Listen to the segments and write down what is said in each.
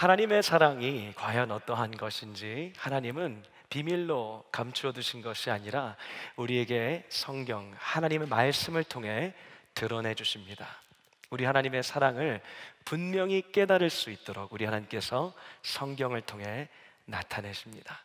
하나님의 사랑이 과연 어떠한 것인지 하나님은 비밀로 감추어 두신 것이 아니라 우리에게 성경, 하나님의 말씀을 통해 드러내 주십니다. 우리 하나님의 사랑을 분명히 깨달을 수 있도록 우리 하나님께서 성경을 통해 나타내십니다.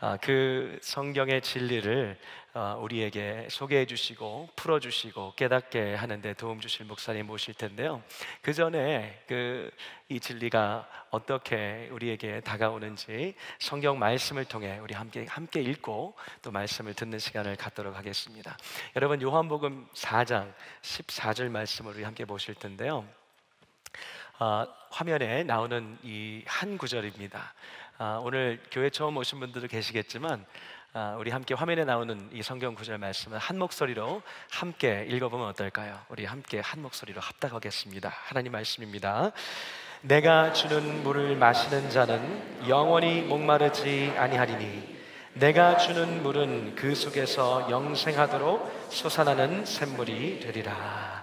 아, 그 성경의 진리를 어, 우리에게 소개해 주시고 풀어 주시고 깨닫게 하는데 도움 주실 목사님 모실 텐데요. 그 전에 그 이 진리가 어떻게 우리에게 다가오는지 성경 말씀을 통해 우리 함께 함께 읽고 또 말씀을 듣는 시간을 갖도록 하겠습니다. 여러분 요한복음 4장 14절 말씀을 우리 함께 보실 텐데요. 아, 화면에 나오는 이 한 구절입니다. 아, 오늘 교회 처음 오신 분들도 계시겠지만 아, 우리 함께 화면에 나오는 이 성경 구절 말씀은한 목소리로 함께 읽어보면 어떨까요? 우리 함께 한 목소리로 합당하겠습니다. 하나님 말씀입니다. 내가 주는 물을 마시는 자는 영원히 목마르지 아니하리니 내가 주는 물은 그 속에서 영생하도록 솟아나는 샘물이 되리라.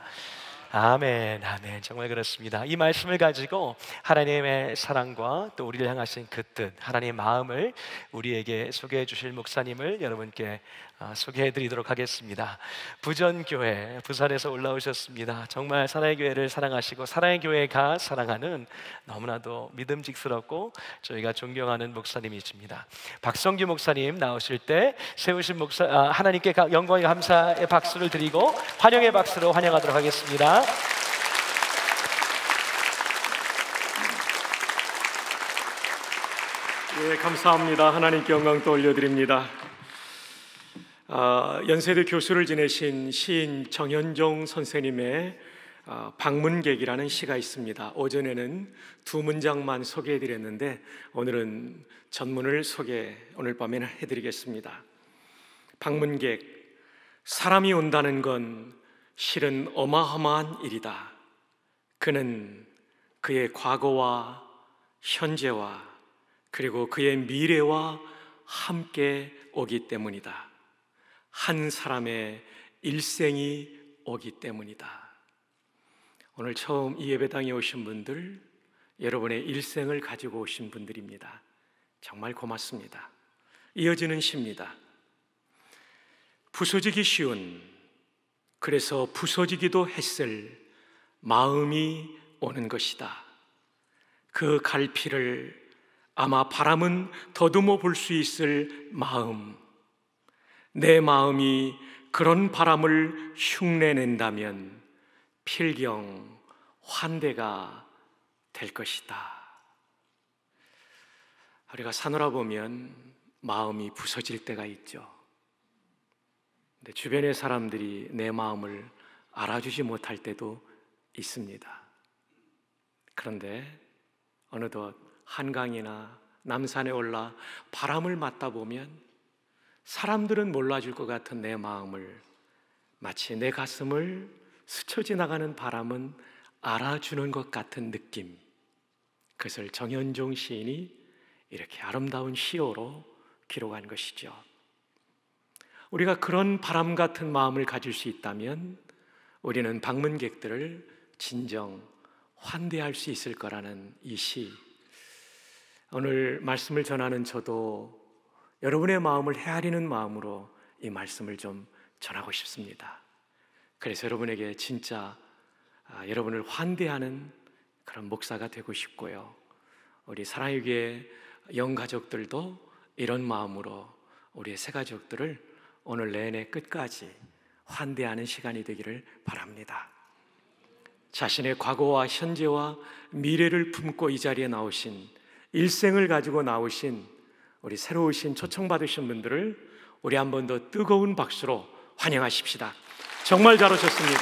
아멘, 아멘. 정말 그렇습니다. 이 말씀을 가지고 하나님의 사랑과 또 우리를 향하신 그 뜻, 하나님의 마음을 우리에게 소개해 주실 목사님을 여러분께 아, 소개해 드리도록 하겠습니다. 부전교회, 부산에서 올라오셨습니다. 정말 사랑의 교회를 사랑하시고, 사랑의 교회가 사랑하는 너무나도 믿음직스럽고 저희가 존경하는 목사님이십니다. 박성규 목사님 나오실 때 세우신 목사, 아, 하나님께 영광의 감사의 박수를 드리고 환영의 박수로 환영하도록 하겠습니다. 예, 감사합니다. 하나님께 영광 또 올려드립니다. 아, 연세대 교수를 지내신 시인 정현종 선생님의 아, 방문객이라는 시가 있습니다. 오전에는 두 문장만 소개해드렸는데 오늘은 전문을 소개 오늘 밤에는 해드리겠습니다. 방문객 사람이 온다는 건 실은 어마어마한 일이다. 그는 그의 과거와 현재와 그리고 그의 미래와 함께 오기 때문이다. 한 사람의 일생이 오기 때문이다. 오늘 처음 이 예배당에 오신 분들, 여러분의 일생을 가지고 오신 분들입니다. 정말 고맙습니다. 이어지는 시입니다. 부서지기 쉬운, 그래서 부서지기도 했을 마음이 오는 것이다. 그 갈피를 아마 바람은 더듬어 볼 수 있을 마음, 내 마음이 그런 바람을 흉내낸다면 필경 환대가 될 것이다. 우리가 사느라 보면 마음이 부서질 때가 있죠. 근데 주변의 사람들이 내 마음을 알아주지 못할 때도 있습니다. 그런데 어느덧 한강이나 남산에 올라 바람을 맞다 보면 사람들은 몰라줄 것 같은 내 마음을 마치 내 가슴을 스쳐 지나가는 바람은 알아주는 것 같은 느낌. 그것을 정현종 시인이 이렇게 아름다운 시어로 기록한 것이죠. 우리가 그런 바람 같은 마음을 가질 수 있다면 우리는 방문객들을 진정 환대할 수 있을 거라는 이 시. 오늘 말씀을 전하는 저도 여러분의 마음을 헤아리는 마음으로 이 말씀을 좀 전하고 싶습니다. 그래서 여러분에게 진짜 아, 여러분을 환대하는 그런 목사가 되고 싶고요. 우리 사랑의 교회 영가족들도 이런 마음으로 우리의 새 가족들을 오늘 내내 끝까지 환대하는 시간이 되기를 바랍니다. 자신의 과거와 현재와 미래를 품고 이 자리에 나오신 일생을 가지고 나오신 우리 새로 오신 초청받으신 분들을 우리 한 번 더 뜨거운 박수로 환영하십시다. 정말 잘 오셨습니다.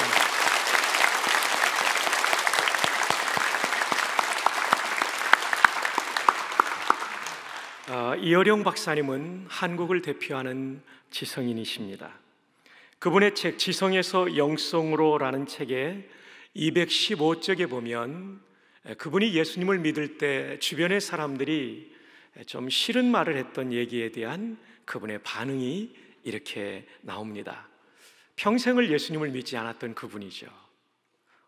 아, 이어령 박사님은 한국을 대표하는 지성인이십니다. 그분의 책 지성에서 영성으로라는 책에 215쪽에 보면 그분이 예수님을 믿을 때 주변의 사람들이 좀 싫은 말을 했던 얘기에 대한 그분의 반응이 이렇게 나옵니다. 평생을 예수님을 믿지 않았던 그분이죠.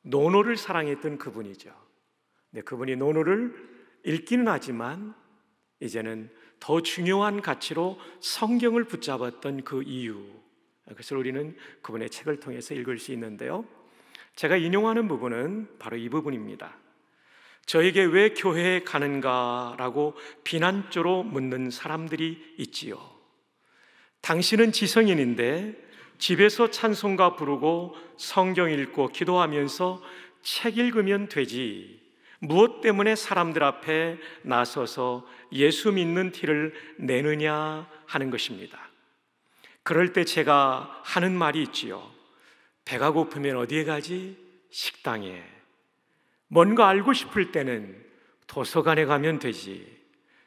노노를 사랑했던 그분이죠. 근데 그분이 노노를 읽기는 하지만 이제는 더 중요한 가치로 성경을 붙잡았던 그 이유. 그것을 우리는 그분의 책을 통해서 읽을 수 있는데요. 제가 인용하는 부분은 바로 이 부분입니다. 저에게 왜 교회에 가는가라고 비난조로 묻는 사람들이 있지요. 당신은 지성인인데 집에서 찬송가 부르고 성경 읽고 기도하면서 책 읽으면 되지. 무엇 때문에 사람들 앞에 나서서 예수 믿는 티를 내느냐 하는 것입니다. 그럴 때 제가 하는 말이 있지요. 배가 고프면 어디에 가지? 식당에. 뭔가 알고 싶을 때는 도서관에 가면 되지.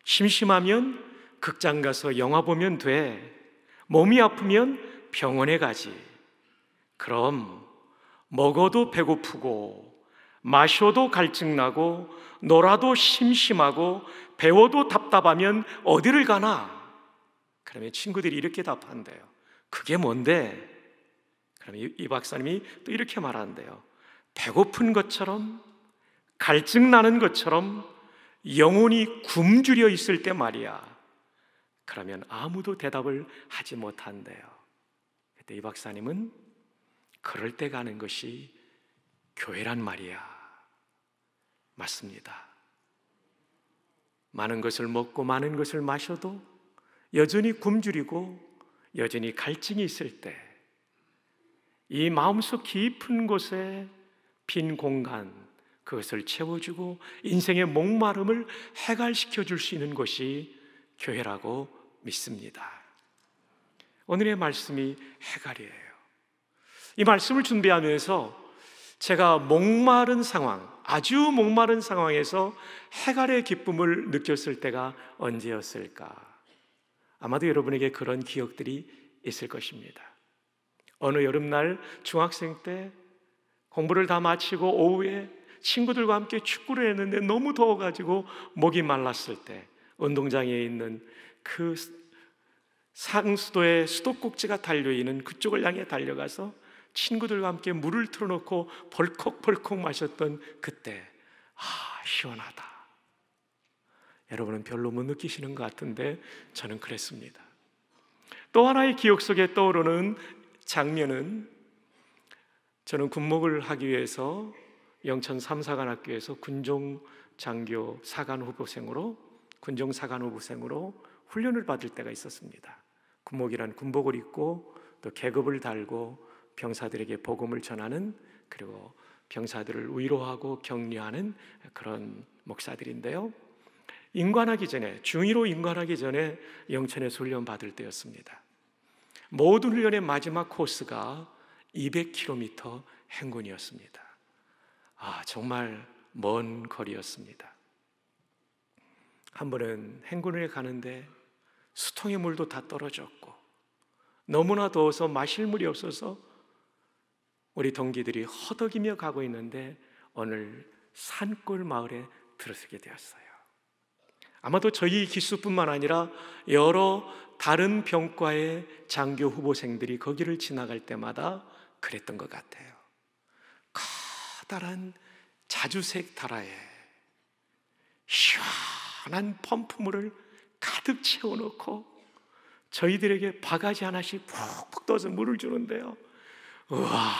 심심하면 극장 가서 영화 보면 돼. 몸이 아프면 병원에 가지. 그럼 먹어도 배고프고, 마셔도 갈증나고, 놀아도 심심하고, 배워도 답답하면 어디를 가나? 그러면 친구들이 이렇게 답한대요. 그게 뭔데? 그러면이 박사님이 또 이렇게 말한대요. 배고픈 것처럼 갈증 나는 것처럼 영혼이 굶주려 있을 때 말이야. 그러면 아무도 대답을 하지 못한대요. 그때 이 박사님은 그럴 때 가는 것이 교회란 말이야. 맞습니다. 많은 것을 먹고 많은 것을 마셔도 여전히 굶주리고 여전히 갈증이 있을 때 이 마음속 깊은 곳에 빈 공간, 그것을 채워주고 인생의 목마름을 해갈시켜 줄 수 있는 것이 교회라고 믿습니다. 오늘의 말씀이 해갈이에요. 이 말씀을 준비하면서 제가 목마른 상황, 아주 목마른 상황에서 해갈의 기쁨을 느꼈을 때가 언제였을까? 아마도 여러분에게 그런 기억들이 있을 것입니다. 어느 여름날 중학생 때 공부를 다 마치고 오후에 친구들과 함께 축구를 했는데 너무 더워가지고 목이 말랐을 때 운동장에 있는 그 상수도에 수도꼭지가 달려있는 그쪽을 향해 달려가서 친구들과 함께 물을 틀어놓고 벌컥벌컥 마셨던 그때 아 시원하다 여러분은 별로 못 느끼시는 것 같은데 저는 그랬습니다 또 하나의 기억 속에 떠오르는 장면은 저는 군목을 하기 위해서 영천 3사관학교에서 군종 장교 사관 후보생으로 군종 사관 후보생으로 훈련을 받을 때가 있었습니다. 군목이란 군복을 입고 또 계급을 달고 병사들에게 복음을 전하는 그리고 병사들을 위로하고 격려하는 그런 목사들인데요. 임관하기 전에 중위로 임관하기 전에 영천에서 훈련 받을 때였습니다. 모든 훈련의 마지막 코스가 200km 행군이었습니다. 아, 정말 먼 거리였습니다. 한 번은 행군을 가는데 수통의 물도 다 떨어졌고 너무나 더워서 마실 물이 없어서 우리 동기들이 허덕이며 가고 있는데 오늘 산골 마을에 들어서게 되었어요. 아마도 저희 기수뿐만 아니라 여러 다른 병과의 장교 후보생들이 거기를 지나갈 때마다 그랬던 것 같아요. 커다란 자주색 다라에 시원한 펌프물을 가득 채워놓고 저희들에게 바가지 하나씩 푹푹 떠서 물을 주는데요. 와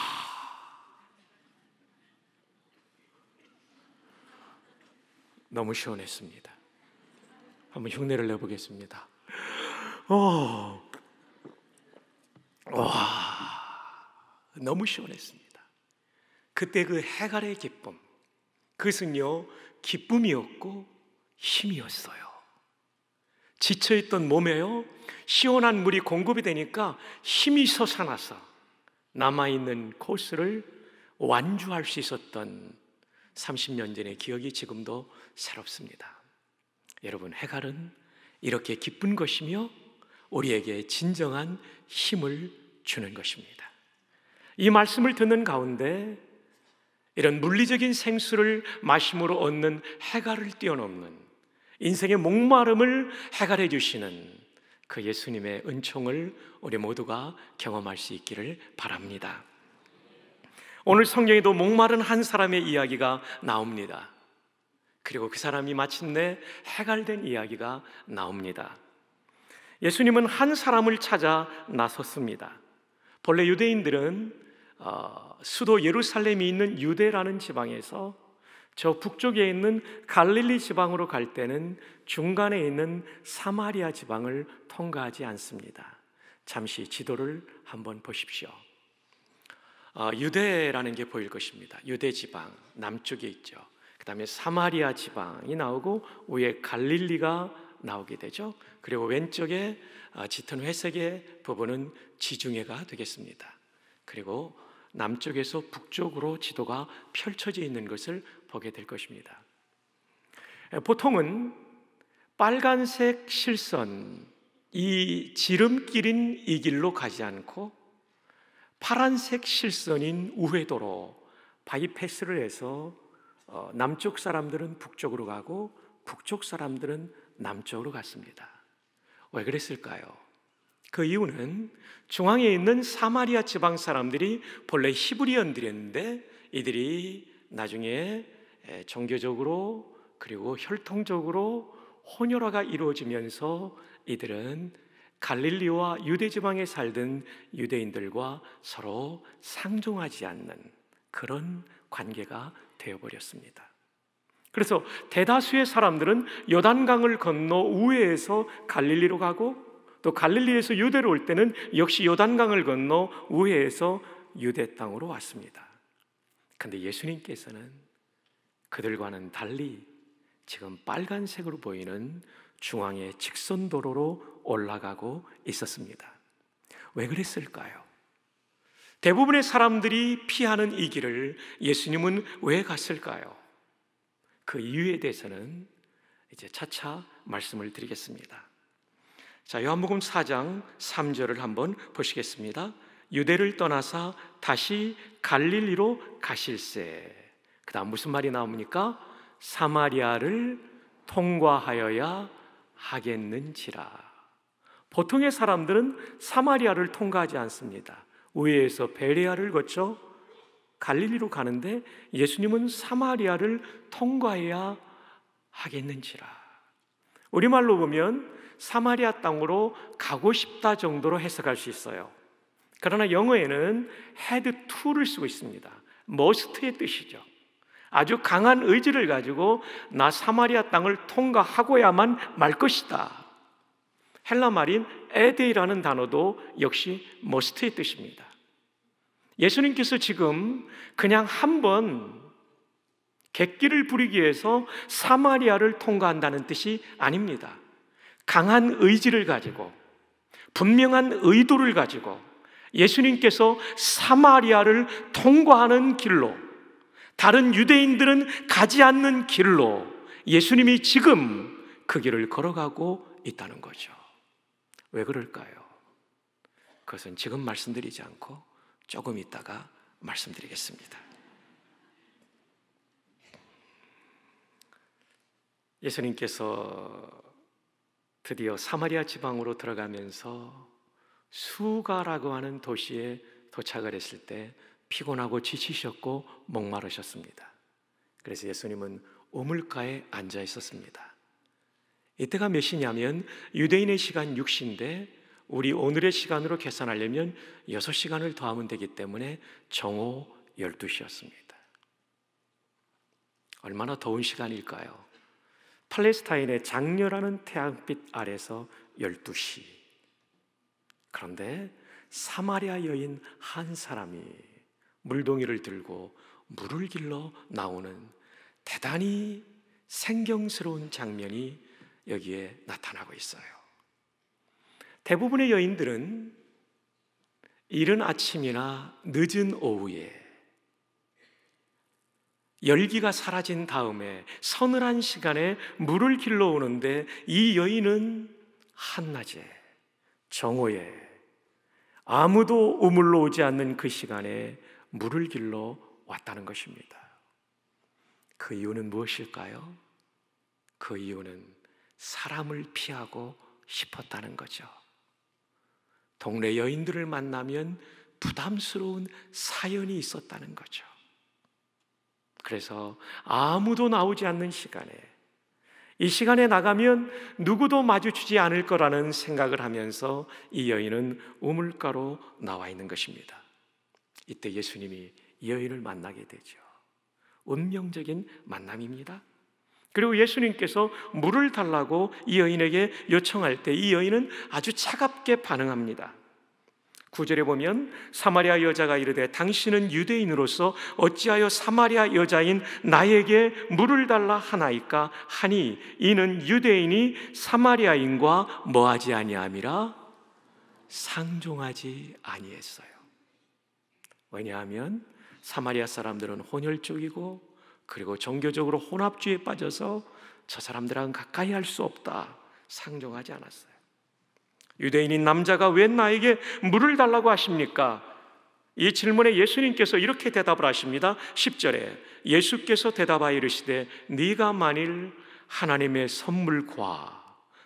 너무 시원했습니다. 한번 흉내를 내보겠습니다. 어, 와, 너무 시원했습니다. 그때 그 해갈의 기쁨, 그것은요, 기쁨이었고 힘이었어요. 지쳐있던 몸에요, 시원한 물이 공급이 되니까 힘이 솟아나서 남아있는 코스를 완주할 수 있었던 30년 전의 기억이 지금도 새롭습니다. 여러분, 해갈은 이렇게 기쁜 것이며 우리에게 진정한 힘을 주는 것입니다. 이 말씀을 듣는 가운데 이런 물리적인 생수를 마심으로 얻는 해갈을 뛰어넘는 인생의 목마름을 해갈해 주시는 그 예수님의 은총을 우리 모두가 경험할 수 있기를 바랍니다. 오늘 성경에도 목마른 한 사람의 이야기가 나옵니다. 그리고 그 사람이 마침내 해갈된 이야기가 나옵니다. 예수님은 한 사람을 찾아 나섰습니다. 본래 유대인들은 아, 수도 예루살렘이 있는 유대라는 지방에서 저 북쪽에 있는 갈릴리 지방으로 갈 때는 중간에 있는 사마리아 지방을 통과하지 않습니다. 잠시 지도를 한번 보십시오. 아, 유대라는 게 보일 것입니다. 유대 지방 남쪽에 있죠. 그 다음에 사마리아 지방이 나오고 위에 갈릴리가 나오게 되죠. 그리고 왼쪽에 아, 짙은 회색의 부분은 지중해가 되겠습니다. 그리고 남쪽에서 북쪽으로 지도가 펼쳐져 있는 것을 보게 될 것입니다. 보통은 빨간색 실선, 이 지름길인 이 길로 가지 않고 파란색 실선인 우회도로 바이패스를 해서 어, 남쪽 사람들은 북쪽으로 가고 북쪽 사람들은 남쪽으로 갔습니다. 왜 그랬을까요? 그 이유는 중앙에 있는 사마리아 지방 사람들이 본래 히브리언들이었는데 이들이 나중에 종교적으로 그리고 혈통적으로 혼혈화가 이루어지면서 이들은 갈릴리와 유대 지방에 살던 유대인들과 서로 상종하지 않는 그런 관계가 되어 버렸습니다. 그래서 대다수의 사람들은 요단강을 건너 우회해서 갈릴리로 가고 또 갈릴리에서 유대로 올 때는 역시 요단강을 건너 우회해서 유대 땅으로 왔습니다. 근데 예수님께서는 그들과는 달리 지금 빨간색으로 보이는 중앙의 직선 도로로 올라가고 있었습니다. 왜 그랬을까요? 대부분의 사람들이 피하는 이 길을 예수님은 왜 갔을까요? 그 이유에 대해서는 이제 차차 말씀을 드리겠습니다. 자, 요한복음 4장 3절을 한번 보시겠습니다. 유대를 떠나사 다시 갈릴리로 가실세. 그다음 무슨 말이 나옵니까? 사마리아를 통과하여야 하겠는지라. 보통의 사람들은 사마리아를 통과하지 않습니다. 우에서 베레아를 거쳐 갈릴리로 가는데 예수님은 사마리아를 통과해야 하겠는지라. 우리말로 보면 사마리아 땅으로 가고 싶다 정도로 해석할 수 있어요. 그러나 영어에는 had to를 쓰고 있습니다. must의 뜻이죠. 아주 강한 의지를 가지고 나 사마리아 땅을 통과하고야만 말 것이다. 헬라 말인 에데이라는 단어도 역시 머스트의 뜻입니다. 예수님께서 지금 그냥 한번 객기를 부리기 위해서 사마리아를 통과한다는 뜻이 아닙니다. 강한 의지를 가지고 분명한 의도를 가지고 예수님께서 사마리아를 통과하는 길로 다른 유대인들은 가지 않는 길로 예수님이 지금 그 길을 걸어가고 있다는 거죠. 왜 그럴까요? 그것은 지금 말씀드리지 않고 조금 있다가 말씀드리겠습니다. 예수님께서 드디어 사마리아 지방으로 들어가면서 수가라고 하는 도시에 도착을 했을 때 피곤하고 지치셨고 목마르셨습니다. 그래서 예수님은 오물가에 앉아 있었습니다. 이때가 몇 시냐면 유대인의 시간 6시인데 우리 오늘의 시간으로 계산하려면 6시간을 더하면 되기 때문에 정오 12시였습니다. 얼마나 더운 시간일까요? 팔레스타인의 장렬하는 태양빛 아래서 12시. 그런데 사마리아 여인 한 사람이 물동이를 들고 물을 길러 나오는 대단히 생경스러운 장면이 여기에 나타나고 있어요. 대부분의 여인들은 이른 아침이나 늦은 오후에 열기가 사라진 다음에 서늘한 시간에 물을 길러오는데 이 여인은 한낮에 정오에 아무도 우물로 오지 않는 그 시간에 물을 길러 왔다는 것입니다. 그 이유는 무엇일까요? 그 이유는 사람을 피하고 싶었다는 거죠. 동네 여인들을 만나면 부담스러운 사연이 있었다는 거죠. 그래서 아무도 나오지 않는 시간에 이 시간에 나가면 누구도 마주치지 않을 거라는 생각을 하면서 이 여인은 우물가로 나와 있는 것입니다. 이때 예수님이 이 여인을 만나게 되죠. 운명적인 만남입니다. 그리고 예수님께서 물을 달라고 이 여인에게 요청할 때 이 여인은 아주 차갑게 반응합니다. 구절에 보면 사마리아 여자가 이르되 당신은 유대인으로서 어찌하여 사마리아 여자인 나에게 물을 달라 하나이까 하니 이는 유대인이 사마리아인과 뭐하지 아니함이라 상종하지 아니했어요. 왜냐하면 사마리아 사람들은 혼혈적이고 그리고 종교적으로 혼합주의에 빠져서 저 사람들랑 가까이 할 수 없다 상종하지 않았어요. 유대인인 남자가 왜 나에게 물을 달라고 하십니까? 이 질문에 예수님께서 이렇게 대답을 하십니다. 10절에 예수께서 대답하여 이르시되 네가 만일 하나님의 선물과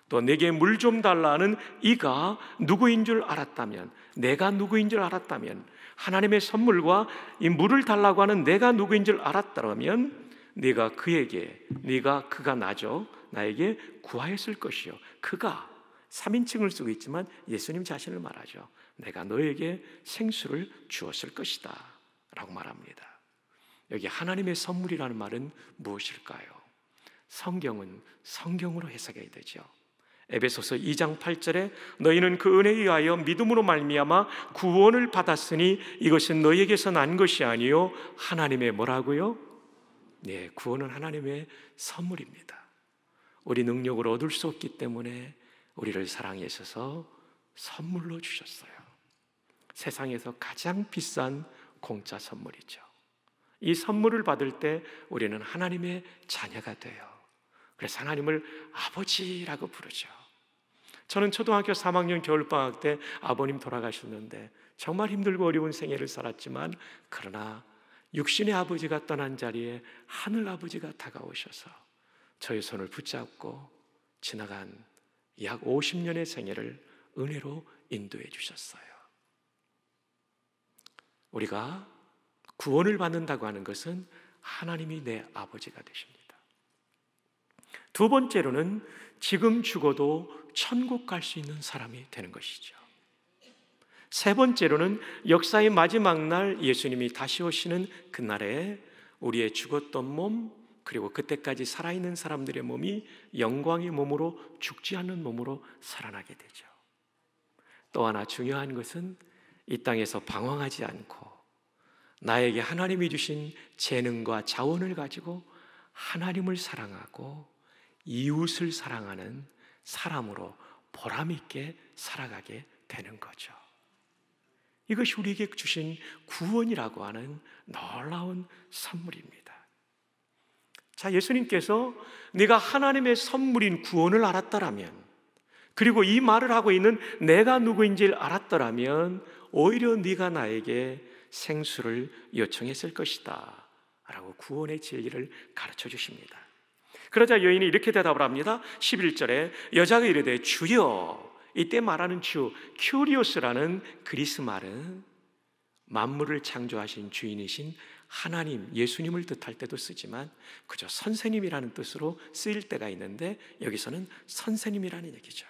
또 내게 물 좀 달라는 이가 누구인 줄 알았다면 내가 누구인 줄 알았다면 하나님의 선물과 이 물을 달라고 하는 내가 누구인 줄 알았다면 네가 그에게 네가 그가 나죠 나에게 구하였을 것이요 그가 3인칭을 쓰고 있지만 예수님 자신을 말하죠. 내가 너에게 생수를 주었을 것이다. 라고 말합니다. 여기 하나님의 선물이라는 말은 무엇일까요? 성경은 성경으로 해석해야 되죠. 에베소서 2장 8절에 너희는 그 은혜에 의하여 믿음으로 말미암아 구원을 받았으니 이것은 너희에게서 난 것이 아니요 하나님의 뭐라고요? 네, 구원은 하나님의 선물입니다. 우리 능력으로 얻을 수 없기 때문에 우리를 사랑해 있어서 선물로 주셨어요. 세상에서 가장 비싼 공짜 선물이죠. 이 선물을 받을 때 우리는 하나님의 자녀가 돼요. 그래서 하나님을 아버지라고 부르죠. 저는 초등학교 3학년 겨울방학 때 아버님 돌아가셨는데 정말 힘들고 어려운 생애를 살았지만 그러나 육신의 아버지가 떠난 자리에 하늘 아버지가 다가오셔서 저의 손을 붙잡고 지나간 약 50년의 생애를 은혜로 인도해 주셨어요. 우리가 구원을 받는다고 하는 것은 하나님이 내 아버지가 되십니다. 두 번째로는 지금 죽어도 천국 갈 수 있는 사람이 되는 것이죠. 세 번째로는 역사의 마지막 날 예수님이 다시 오시는 그날에 우리의 죽었던 몸, 그리고 그때까지 살아있는 사람들의 몸이 영광의 몸으로 죽지 않는 몸으로 살아나게 되죠. 또 하나 중요한 것은 이 땅에서 방황하지 않고 나에게 하나님이 주신 재능과 자원을 가지고 하나님을 사랑하고 이웃을 사랑하는 사람으로 보람있게 살아가게 되는 거죠. 이것이 우리에게 주신 구원이라고 하는 놀라운 선물입니다. 자, 예수님께서 네가 하나님의 선물인 구원을 알았더라면 그리고 이 말을 하고 있는 내가 누구인지를 알았더라면 오히려 네가 나에게 생수를 요청했을 것이다. 라고 구원의 진리를 가르쳐 주십니다. 그러자 여인이 이렇게 대답을 합니다. 11절에 여자가 이르되 주여 이때 말하는 주 큐리오스라는 그리스 말은 만물을 창조하신 주인이신 하나님, 예수님을 뜻할 때도 쓰지만 그저 선생님이라는 뜻으로 쓰일 때가 있는데 여기서는 선생님이라는 얘기죠.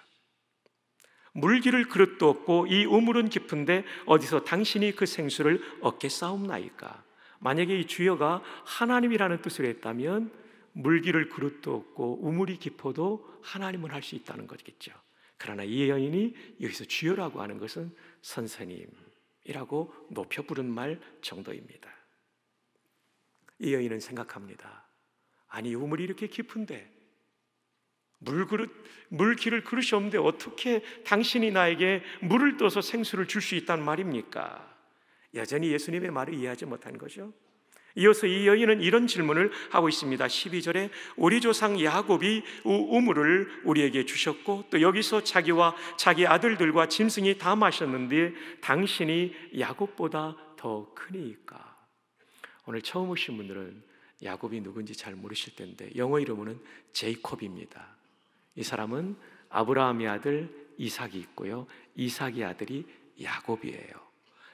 물기를 그릇도 없고 이 우물은 깊은데 어디서 당신이 그 생수를 얻게 싸움나이까? 만약에 이 주여가 하나님이라는 뜻으로 했다면 물기를 그릇도 없고 우물이 깊어도 하나님을 할 수 있다는 거겠죠. 그러나 이 여인이 여기서 주여라고 하는 것은 선생님이라고 높여 부른 말 정도입니다. 이 여인은 생각합니다. 아니 우물이 이렇게 깊은데 물그릇 물기를 그릇이 없는데 어떻게 당신이 나에게 물을 떠서 생수를 줄 수 있단 말입니까? 여전히 예수님의 말을 이해하지 못한 거죠. 이어서 이 여인은 이런 질문을 하고 있습니다. 12절에 우리 조상 야곱이 우물을 우리에게 주셨고 또 여기서 자기와 자기 아들들과 짐승이 다 마셨는데 당신이 야곱보다 더 크니까. 오늘 처음 오신 분들은 야곱이 누군지 잘 모르실 텐데 영어 이름은 제이콥입니다. 이 사람은 아브라함의 아들 이삭이 있고요. 이삭의 아들이 야곱이에요.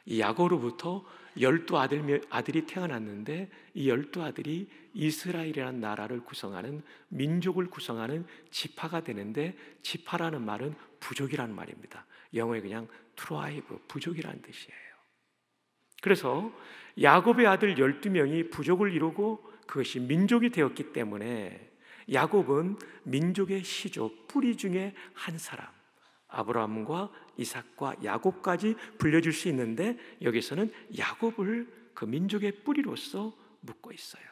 이 야곱으로부터 열두 아들, 아들이 태어났는데 이 열두 아들이 이스라엘이라는 나라를 구성하는 민족을 구성하는 지파가 되는데 지파라는 말은 부족이라는 말입니다. 영어에 그냥 트라이브 부족이라는 뜻이에요. 그래서 야곱의 아들 12명이 부족을 이루고 그것이 민족이 되었기 때문에 야곱은 민족의 시조 뿌리 중에 한 사람 아브라함과 이삭과 야곱까지 불려줄 수 있는데 여기서는 야곱을 그 민족의 뿌리로서 묻고 있어요.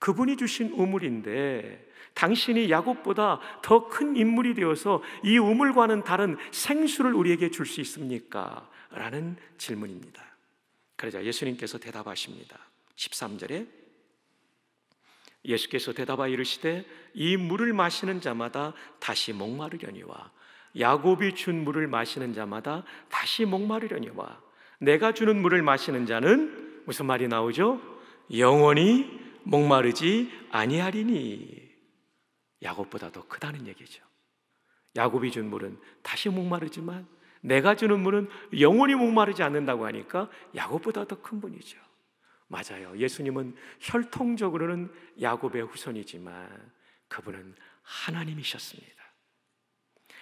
그분이 주신 우물인데 당신이 야곱보다 더 큰 인물이 되어서 이 우물과는 다른 생수를 우리에게 줄 수 있습니까? 라는 질문입니다. 그러자 예수님께서 대답하십니다. 13절에 예수께서 대답하여 이르시되 이 물을 마시는 자마다 다시 목마르려니와 야곱이 준 물을 마시는 자마다 다시 목마르려니와 내가 주는 물을 마시는 자는 무슨 말이 나오죠? 영원히 목마르지 아니하리니 야곱보다 더 크다는 얘기죠. 야곱이 준 물은 다시 목마르지만 내가 주는 물은 영원히 목마르지 않는다고 하니까 야곱보다 더 큰 분이죠. 맞아요. 예수님은 혈통적으로는 야곱의 후손이지만 그분은 하나님이셨습니다.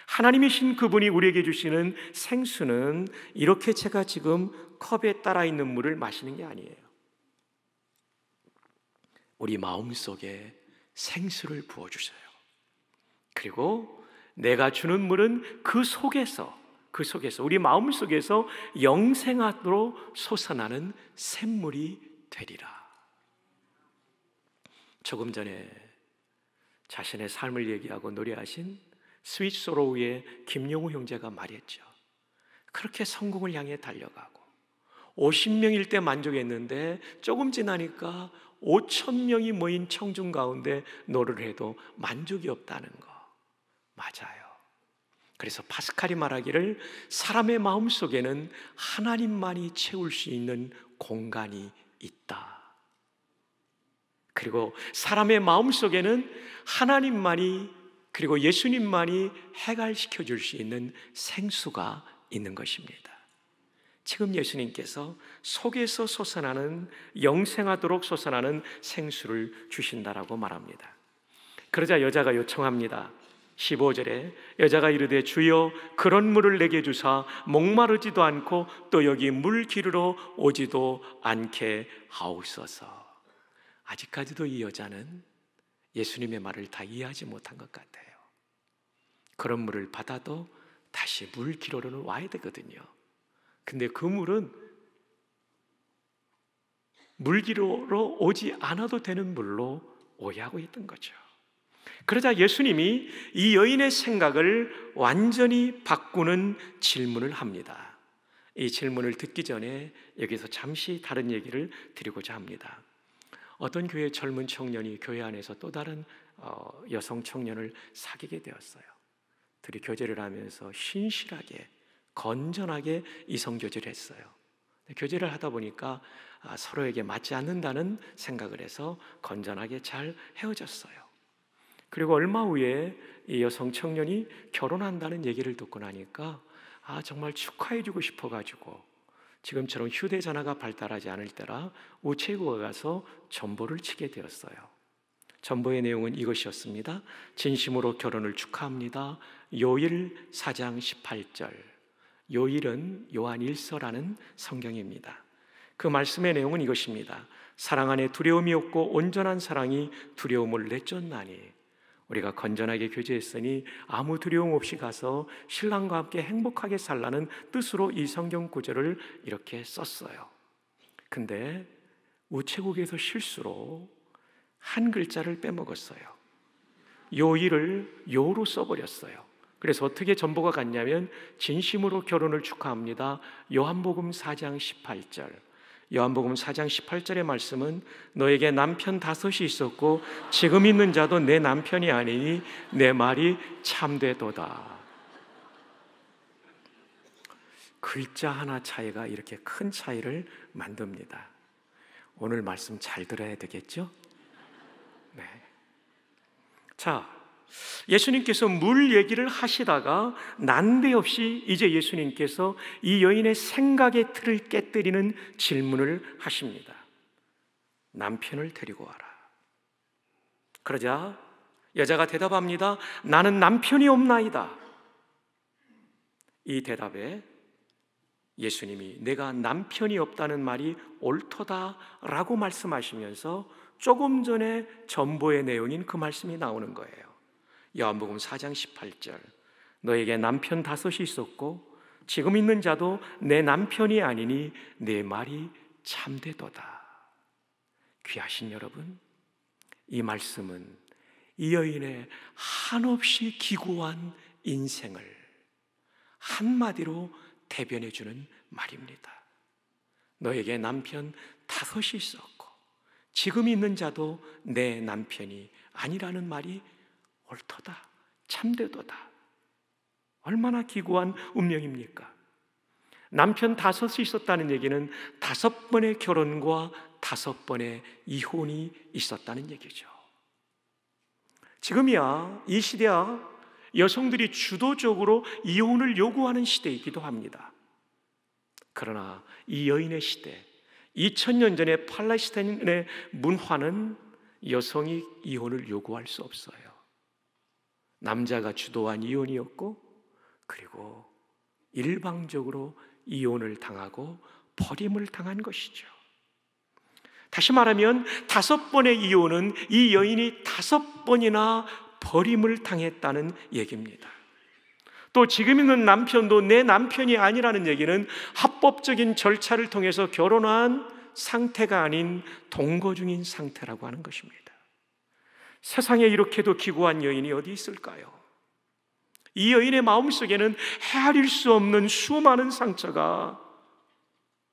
하나님이신 그분이 우리에게 주시는 생수는 이렇게 제가 지금 컵에 따라 있는 물을 마시는 게 아니에요. 우리 마음 속에 생수를 부어주셔요. 그리고 내가 주는 물은 그 속에서 그 속에서 우리 마음 속에서 영생하도록 솟아나는 샘물이 되리라. 조금 전에 자신의 삶을 얘기하고 노래하신 스위치 로우의 김용우 형제가 말했죠. 그렇게 성공을 향해 달려가고 50명일 때 만족했는데 조금 지나니까 5천 명이 모인 청중 가운데 노를 해도 만족이 없다는 거 맞아요. 그래서 파스칼이 말하기를 사람의 마음 속에는 하나님만이 채울 수 있는 공간이 있다. 그리고 사람의 마음 속에는 하나님만이 그리고 예수님만이 해갈시켜 줄 수 있는 생수가 있는 것입니다. 지금 예수님께서 속에서 솟아나는 영생하도록 솟아나는 생수를 주신다라고 말합니다. 그러자 여자가 요청합니다. 15절에 여자가 이르되 주여 그런 물을 내게 주사 목마르지도 않고 또 여기 물 기르러 오지도 않게 하옵소서. 아직까지도 이 여자는 예수님의 말을 다 이해하지 못한 것 같아요. 그런 물을 받아도 다시 물 기르러는 와야 되거든요. 근데 그 물은 물 기르러 오지 않아도 되는 물로 오해하고 있던 거죠. 그러자 예수님이 이 여인의 생각을 완전히 바꾸는 질문을 합니다. 이 질문을 듣기 전에 여기서 잠시 다른 얘기를 드리고자 합니다. 어떤 교회 젊은 청년이 교회 안에서 또 다른 어, 여성 청년을 사귀게 되었어요. 둘이 교제를 하면서 신실하게 건전하게 이성 교제를 했어요. 교제를 하다 보니까 아, 서로에게 맞지 않는다는 생각을 해서 건전하게 잘 헤어졌어요. 그리고 얼마 후에 이 여성 청년이 결혼한다는 얘기를 듣고 나니까 아 정말 축하해주고 싶어가지고 지금처럼 휴대전화가 발달하지 않을 때라 우체국에 가서 전보를 치게 되었어요. 전보의 내용은 이것이었습니다. 진심으로 결혼을 축하합니다. 요일 4장 18절. 요일은 요한 일서라는 성경입니다. 그 말씀의 내용은 이것입니다. 사랑 안에 두려움이 없고 온전한 사랑이 두려움을 내쫓나니 우리가 건전하게 교제했으니 아무 두려움 없이 가서 신랑과 함께 행복하게 살라는 뜻으로 이 성경 구절을 이렇게 썼어요. 근데 우체국에서 실수로 한 글자를 빼먹었어요. 요일을 요로 써버렸어요. 그래서 어떻게 전보가 갔냐면 진심으로 결혼을 축하합니다. 요한복음 4장 18절. 요한복음 4장 18절의 말씀은 너에게 남편 다섯이 있었고 지금 있는 자도 내 남편이 아니니 내 말이 참되도다. 글자 하나 차이가 이렇게 큰 차이를 만듭니다. 오늘 말씀 잘 들어야 되겠죠? 네. 자, 예수님께서 물 얘기를 하시다가 난데없이 이제 예수님께서 이 여인의 생각의 틀을 깨뜨리는 질문을 하십니다. 남편을 데리고 와라. 그러자 여자가 대답합니다. 나는 남편이 없나이다. 이 대답에 예수님이 내가 남편이 없다는 말이 옳다라고 말씀하시면서 조금 전에 전보의 내용인 그 말씀이 나오는 거예요. 요한복음 4장 18절 너에게 남편 다섯이 있었고 지금 있는 자도 내 남편이 아니니 내 말이 참되도다. 귀하신 여러분, 이 말씀은 이 여인의 한없이 기구한 인생을 한마디로 대변해 주는 말입니다. 너에게 남편 다섯이 있었고 지금 있는 자도 내 남편이 아니라는 말이 옳도다. 참되도다. 얼마나 기구한 운명입니까? 남편 다섯이 있었다는 얘기는 다섯 번의 결혼과 다섯 번의 이혼이 있었다는 얘기죠. 지금이야, 이 시대야 여성들이 주도적으로 이혼을 요구하는 시대이기도 합니다. 그러나 이 여인의 시대, 2000년 전의 팔레스타인의 문화는 여성이 이혼을 요구할 수 없어요. 남자가 주도한 이혼이었고 그리고 일방적으로 이혼을 당하고 버림을 당한 것이죠. 다시 말하면 다섯 번의 이혼은 이 여인이 다섯 번이나 버림을 당했다는 얘기입니다. 또 지금 있는 남편도 내 남편이 아니라는 얘기는 합법적인 절차를 통해서 결혼한 상태가 아닌 동거 중인 상태라고 하는 것입니다. 세상에 이렇게도 기구한 여인이 어디 있을까요? 이 여인의 마음속에는 헤아릴 수 없는 수많은 상처가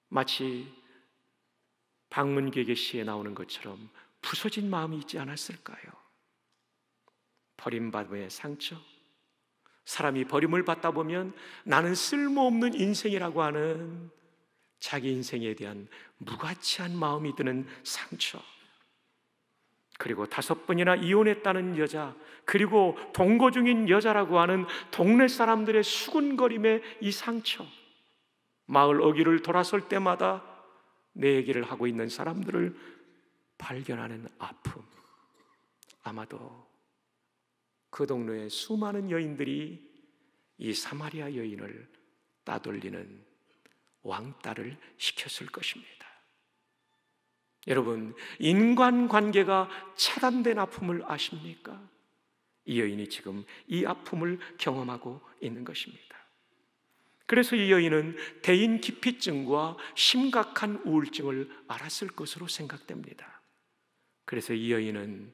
마치 방문객의 시에 나오는 것처럼 부서진 마음이 있지 않았을까요? 버림받음의 상처. 사람이 버림을 받다 보면 나는 쓸모없는 인생이라고 하는 자기 인생에 대한 무가치한 마음이 드는 상처. 그리고 다섯 번이나 이혼했다는 여자, 그리고 동거 중인 여자라고 하는 동네 사람들의 수군거림의 이 상처, 마을 어귀를 돌아설 때마다 내 얘기를 하고 있는 사람들을 발견하는 아픔. 아마도 그 동네의 수많은 여인들이 이 사마리아 여인을 따돌리는 왕따를 시켰을 것입니다. 여러분, 인간관계가 차단된 아픔을 아십니까? 이 여인이 지금 이 아픔을 경험하고 있는 것입니다. 그래서 이 여인은 대인 기피증과 심각한 우울증을 앓았을 것으로 생각됩니다. 그래서 이 여인은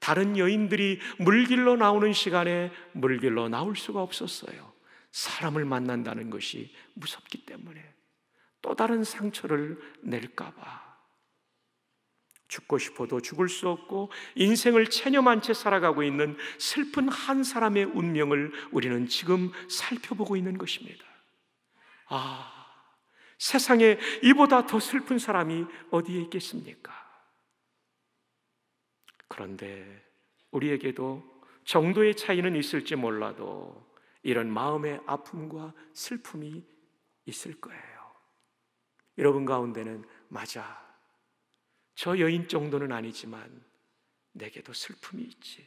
다른 여인들이 물길로 나오는 시간에 물길로 나올 수가 없었어요. 사람을 만난다는 것이 무섭기 때문에 또 다른 상처를 낼까봐. 죽고 싶어도 죽을 수 없고 인생을 체념한 채 살아가고 있는 슬픈 한 사람의 운명을 우리는 지금 살펴보고 있는 것입니다. 아, 세상에 이보다 더 슬픈 사람이 어디에 있겠습니까? 그런데 우리에게도 정도의 차이는 있을지 몰라도 이런 마음의 아픔과 슬픔이 있을 거예요. 여러분 가운데는 맞아. 저 여인 정도는 아니지만 내게도 슬픔이 있지.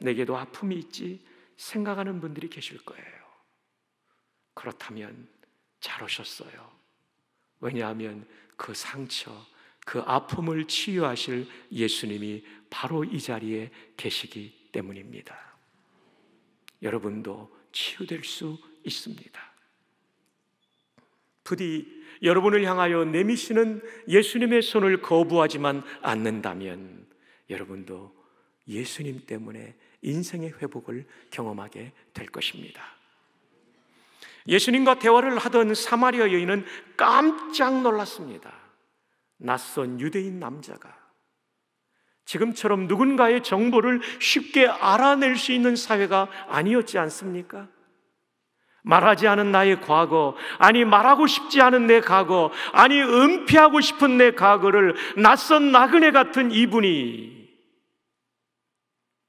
내게도 아픔이 있지 생각하는 분들이 계실 거예요. 그렇다면 잘 오셨어요. 왜냐하면 그 상처, 그 아픔을 치유하실 예수님이 바로 이 자리에 계시기 때문입니다. 여러분도 치유될 수 있습니다. 부디 여러분을 향하여 내미시는 예수님의 손을 거부하지만 않는다면 여러분도 예수님 때문에 인생의 회복을 경험하게 될 것입니다. 예수님과 대화를 하던 사마리아 여인은 깜짝 놀랐습니다. 낯선 유대인 남자가 지금처럼 누군가의 정보를 쉽게 알아낼 수 있는 사회가 아니었지 않습니까? 말하지 않은 나의 과거, 아니 말하고 싶지 않은 내 과거, 아니 은폐하고 싶은 내 과거를 낯선 나그네 같은 이분이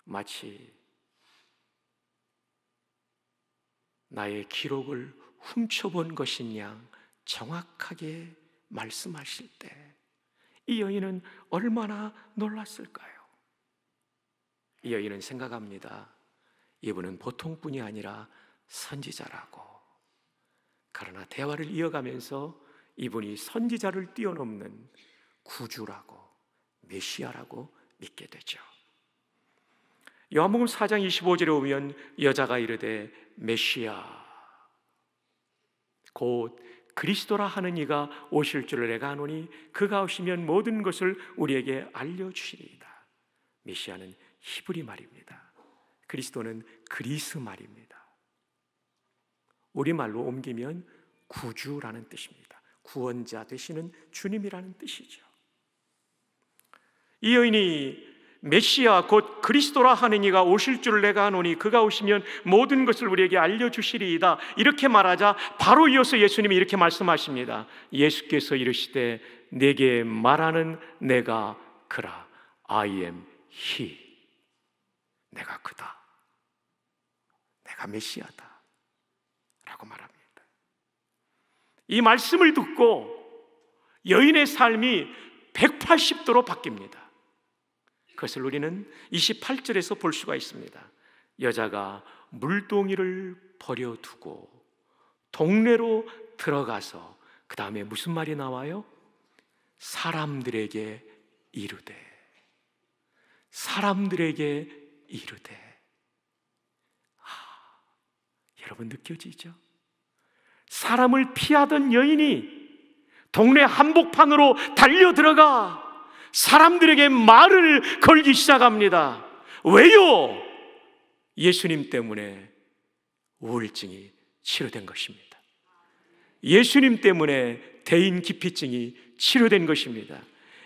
마치 나의 기록을 훔쳐본 것인양 정확하게 말씀하실 때 이 여인은 얼마나 놀랐을까요? 이 여인은 생각합니다. 이분은 보통뿐이 아니라 선지자라고. 그러나 대화를 이어가면서 이분이 선지자를 뛰어넘는 구주라고 메시아라고 믿게 되죠. 요한복음 4장 25절에 보면 여자가 이르되 메시아 곧 그리스도라 하는 이가 오실 줄을 내가 아노니 그가 오시면 모든 것을 우리에게 알려 주시리이다. 메시아는 히브리 말입니다. 그리스도는 그리스 말입니다. 우리말로 옮기면 구주라는 뜻입니다. 구원자 되시는 주님이라는 뜻이죠. 이 여인이 메시아 곧 그리스도라 하는 이가 오실 줄 내가 하노니 그가 오시면 모든 것을 우리에게 알려 주시리이다. 이렇게 말하자 바로 이어서 예수님이 이렇게 말씀하십니다. 예수께서 이르시되 내게 말하는 내가 그라. I am he. 내가 그다. 내가 메시아다. 라고 말합니다. 이 말씀을 듣고 여인의 삶이 180도로 바뀝니다. 그것을 우리는 28절에서 볼 수가 있습니다. 여자가 물동이를 버려두고 동네로 들어가서 그 다음에 무슨 말이 나와요? 사람들에게 이르되 사람들에게 이르되 아, 여러분 느껴지죠? 사람을 피하던 여인이 동네 한복판으로 달려 들어가 사람들에게 말을 걸기 시작합니다. 왜요? 예수님 때문에 우울증이 치료된 것입니다. 예수님 때문에 대인 기피증이 치료된 것입니다.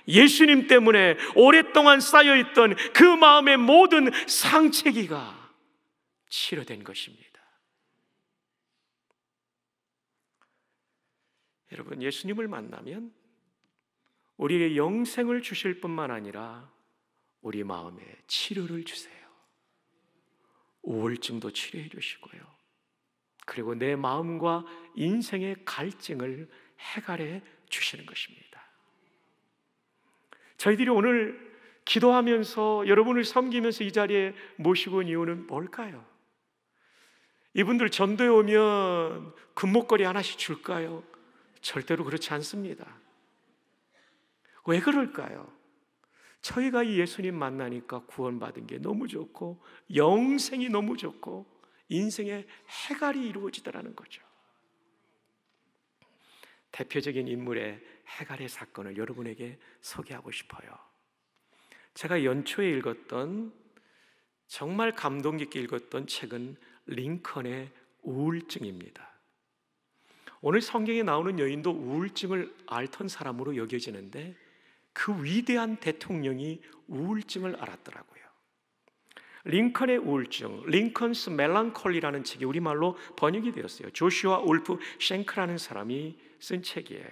예수님 때문에 오랫동안 쌓여있던 그 마음의 모든 상체기가 치료된 것입니다. 여러분, 예수님을 만나면 우리의 영생을 주실 뿐만 아니라 우리 마음에 치료를 주세요. 우울증도 치료해 주시고요. 그리고 내 마음과 인생의 갈증을 해결해 주시는 것입니다. 저희들이 오늘 기도하면서 여러분을 섬기면서 이 자리에 모시고 온 이유는 뭘까요? 이분들 전도에 오면 금목걸이 그 하나씩 줄까요? 절대로 그렇지 않습니다. 왜 그럴까요? 저희가 예수님 만나니까 구원받은 게 너무 좋고 영생이 너무 좋고 인생의 해갈이 이루어지더라는 거죠. 대표적인 인물의 해갈의 사건을 여러분에게 소개하고 싶어요. 제가 연초에 읽었던 정말 감동 깊게 읽었던 책은 링컨의 우울증입니다. 오늘 성경에 나오는 여인도 우울증을 앓던 사람으로 여겨지는데 그 위대한 대통령이 우울증을 알았더라고요. 링컨의 우울증, 링컨스 멜랑콜리라는 책이 우리말로 번역이 되었어요. 조슈아 울프 쉔크라는 사람이 쓴 책이에요.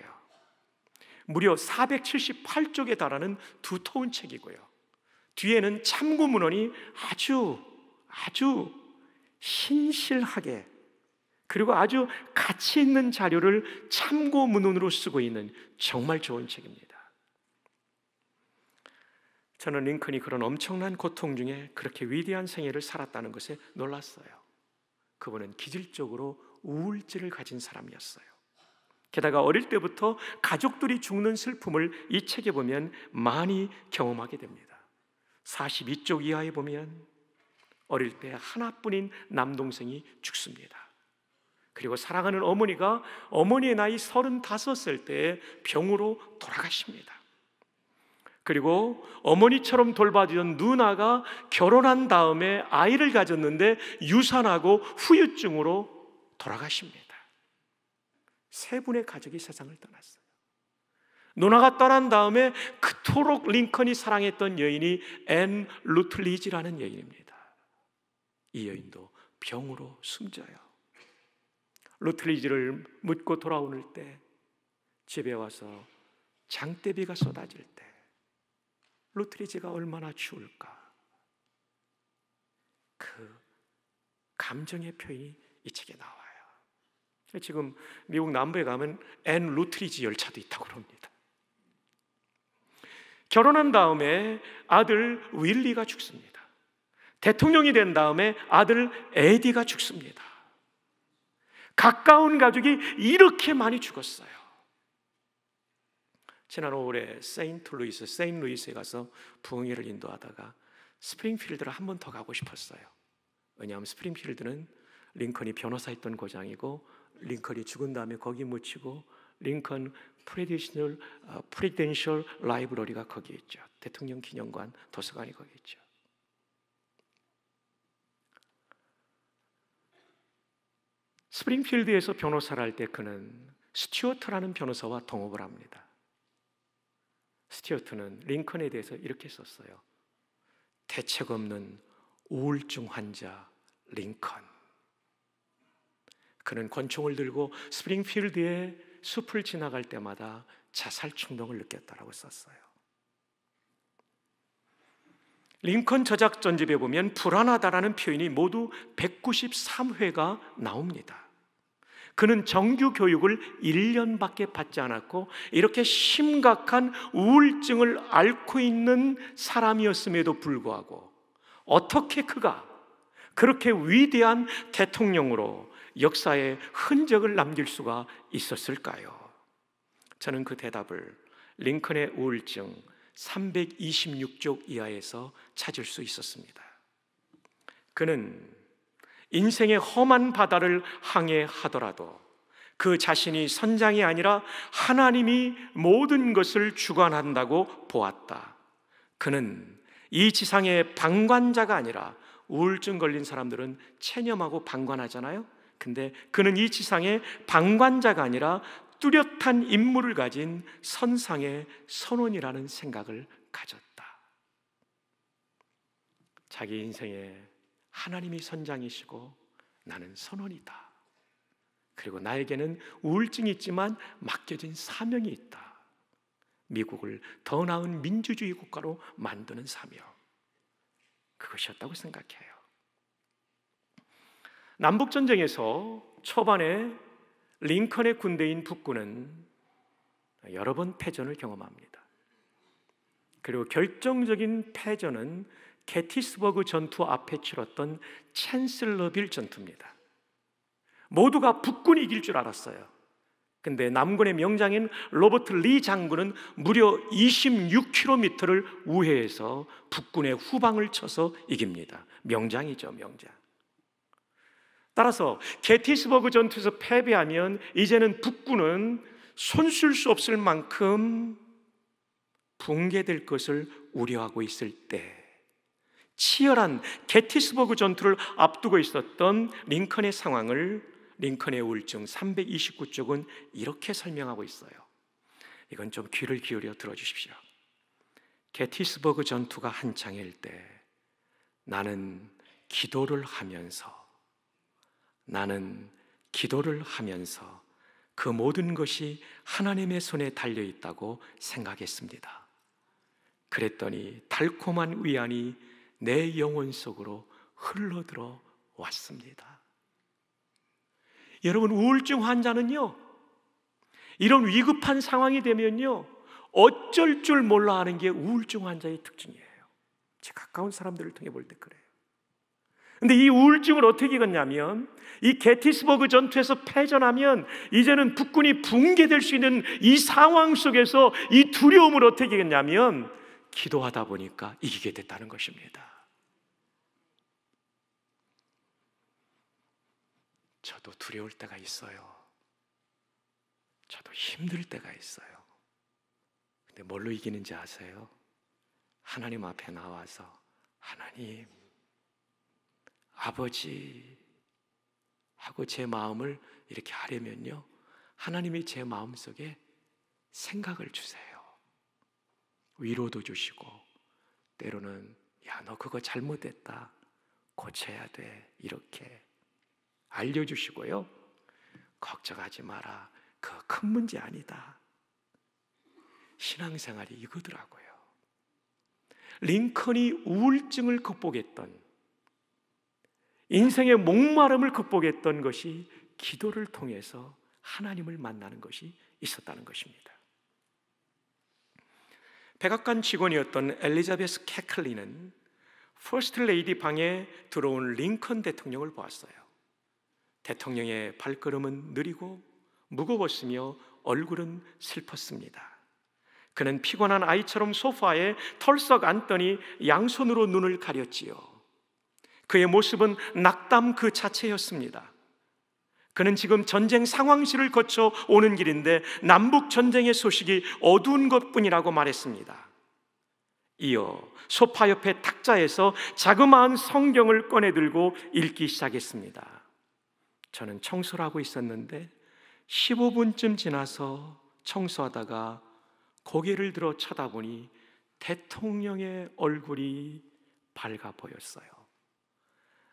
무려 478쪽에 달하는 두터운 책이고요. 뒤에는 참고 문헌이 아주 아주 신실하게 그리고 아주 가치 있는 자료를 참고 문헌으로 쓰고 있는 정말 좋은 책입니다. 저는 링컨이 그런 엄청난 고통 중에 그렇게 위대한 생애를 살았다는 것에 놀랐어요. 그분은 기질적으로 우울증을 가진 사람이었어요. 게다가 어릴 때부터 가족들이 죽는 슬픔을 이 책에 보면 많이 경험하게 됩니다. 42쪽 이하에 보면 어릴 때 하나뿐인 남동생이 죽습니다. 그리고 사랑하는 어머니가 어머니의 나이 35살 때 병으로 돌아가십니다. 그리고 어머니처럼 돌봐주던 누나가 결혼한 다음에 아이를 가졌는데 유산하고 후유증으로 돌아가십니다. 세 분의 가족이 세상을 떠났어요. 누나가 떠난 다음에 그토록 링컨이 사랑했던 여인이 앤 루틀리지라는 여인입니다. 이 여인도 병으로 숨져요. 로틀리지를 묻고 돌아오는 때, 집에 와서 장대비가 쏟아질 때, 로틀리지가 얼마나 추울까. 그 감정의 표현이 이 책에 나와요. 지금 미국 남부에 가면 앤 루트리지 열차도 있다고 합니다. 결혼한 다음에 아들 윌리가 죽습니다. 대통령이 된 다음에 아들 에디가 죽습니다. 가까운 가족이 이렇게 많이 죽었어요. 지난 5월에 세인트루이스, 세인루이스에 가서 부흥회를 인도하다가 스프링필드를 한 번 더 가고 싶었어요. 왜냐하면 스프링필드는 링컨이 변호사했던 고장이고 링컨이 죽은 다음에 거기 묻히고 링컨 프레디셔널 어, 프리덴셜 라이브러리가 거기 있죠. 대통령 기념관 도서관이 거기 있죠. 스프링필드에서 변호사를 할 때 그는 스튜어트라는 변호사와 동업을 합니다. 스튜어트는 링컨에 대해서 이렇게 썼어요. 대책 없는 우울증 환자 링컨. 그는 권총을 들고 스프링필드의 숲을 지나갈 때마다 자살 충동을 느꼈다라고 썼어요. 링컨 저작 전집에 보면 불안하다라는 표현이 모두 193회가 나옵니다. 그는 정규 교육을 1년밖에 받지 않았고 이렇게 심각한 우울증을 앓고 있는 사람이었음에도 불구하고 어떻게 그가 그렇게 위대한 대통령으로 역사에 흔적을 남길 수가 있었을까요? 저는 그 대답을 링컨의 우울증 326쪽 이하에서 찾을 수 있었습니다. 그는 인생의 험한 바다를 항해하더라도 그 자신이 선장이 아니라 하나님이 모든 것을 주관한다고 보았다. 그는 이 지상의 방관자가 아니라 우울증 걸린 사람들은 체념하고 방관하잖아요. 근데 그는 이 지상의 방관자가 아니라 뚜렷한 임무를 가진 선상의 선원이라는 생각을 가졌다. 자기 인생의 하나님이 선장이시고 나는 선원이다. 그리고 나에게는 우울증이 있지만 맡겨진 사명이 있다. 미국을 더 나은 민주주의 국가로 만드는 사명. 그것이었다고 생각해요. 남북전쟁에서 초반에 링컨의 군대인 북군은 여러 번 패전을 경험합니다. 그리고 결정적인 패전은 게티스버그 전투 앞에 치렀던 찬슬러빌 전투입니다. 모두가 북군이 이길 줄 알았어요. 근데 남군의 명장인 로버트 리 장군은 무려 26km를 우회해서 북군의 후방을 쳐서 이깁니다. 명장이죠, 명장. 따라서 게티스버그 전투에서 패배하면 이제는 북군은 손 쓸 수 없을 만큼 붕괴될 것을 우려하고 있을 때 치열한 게티스버그 전투를 앞두고 있었던 링컨의 상황을 링컨의 우울증 329쪽은 이렇게 설명하고 있어요. 이건 좀 귀를 기울여 들어주십시오. 게티스버그 전투가 한창일 때 나는 기도를 하면서 나는 기도를 하면서 그 모든 것이 하나님의 손에 달려 있다고 생각했습니다. 그랬더니 달콤한 위안이 내 영혼 속으로 흘러들어 왔습니다. 여러분, 우울증 환자는요, 이런 위급한 상황이 되면요, 어쩔 줄 몰라 하는 게 우울증 환자의 특징이에요. 제 가까운 사람들을 통해 볼 때 그래요. 근데 이 우울증을 어떻게 이겼냐면 이 게티스버그 전투에서 패전하면 이제는 북군이 붕괴될 수 있는 이 상황 속에서 이 두려움을 어떻게 이겼냐면 기도하다 보니까 이기게 됐다는 것입니다. 저도 두려울 때가 있어요. 저도 힘들 때가 있어요. 근데 뭘로 이기는지 아세요? 하나님 앞에 나와서 하나님, 아버지 하고 제 마음을 이렇게 하려면요. 하나님이 제 마음 속에 생각을 주세요. 위로도 주시고 때로는 야 너 그거 잘못했다 고쳐야 돼 이렇게 알려주시고요 걱정하지 마라 그 큰 문제 아니다 신앙생활이 이거더라고요 링컨이 우울증을 극복했던 인생의 목마름을 극복했던 것이 기도를 통해서 하나님을 만나는 것이 있었다는 것입니다. 백악관 직원이었던 엘리자베스 캐클리는 퍼스트 레이디 방에 들어온 링컨 대통령을 보았어요. 대통령의 발걸음은 느리고 무거웠으며 얼굴은 슬펐습니다. 그는 피곤한 아이처럼 소파에 털썩 앉더니 양손으로 눈을 가렸지요. 그의 모습은 낙담 그 자체였습니다. 그는 지금 전쟁 상황실을 거쳐 오는 길인데 남북 전쟁의 소식이 어두운 것뿐이라고 말했습니다. 이어 소파 옆의 탁자에서 자그마한 성경을 꺼내 들고 읽기 시작했습니다. 저는 청소를 하고 있었는데 15분쯤 지나서 청소하다가 고개를 들어 쳐다보니 대통령의 얼굴이 밝아 보였어요.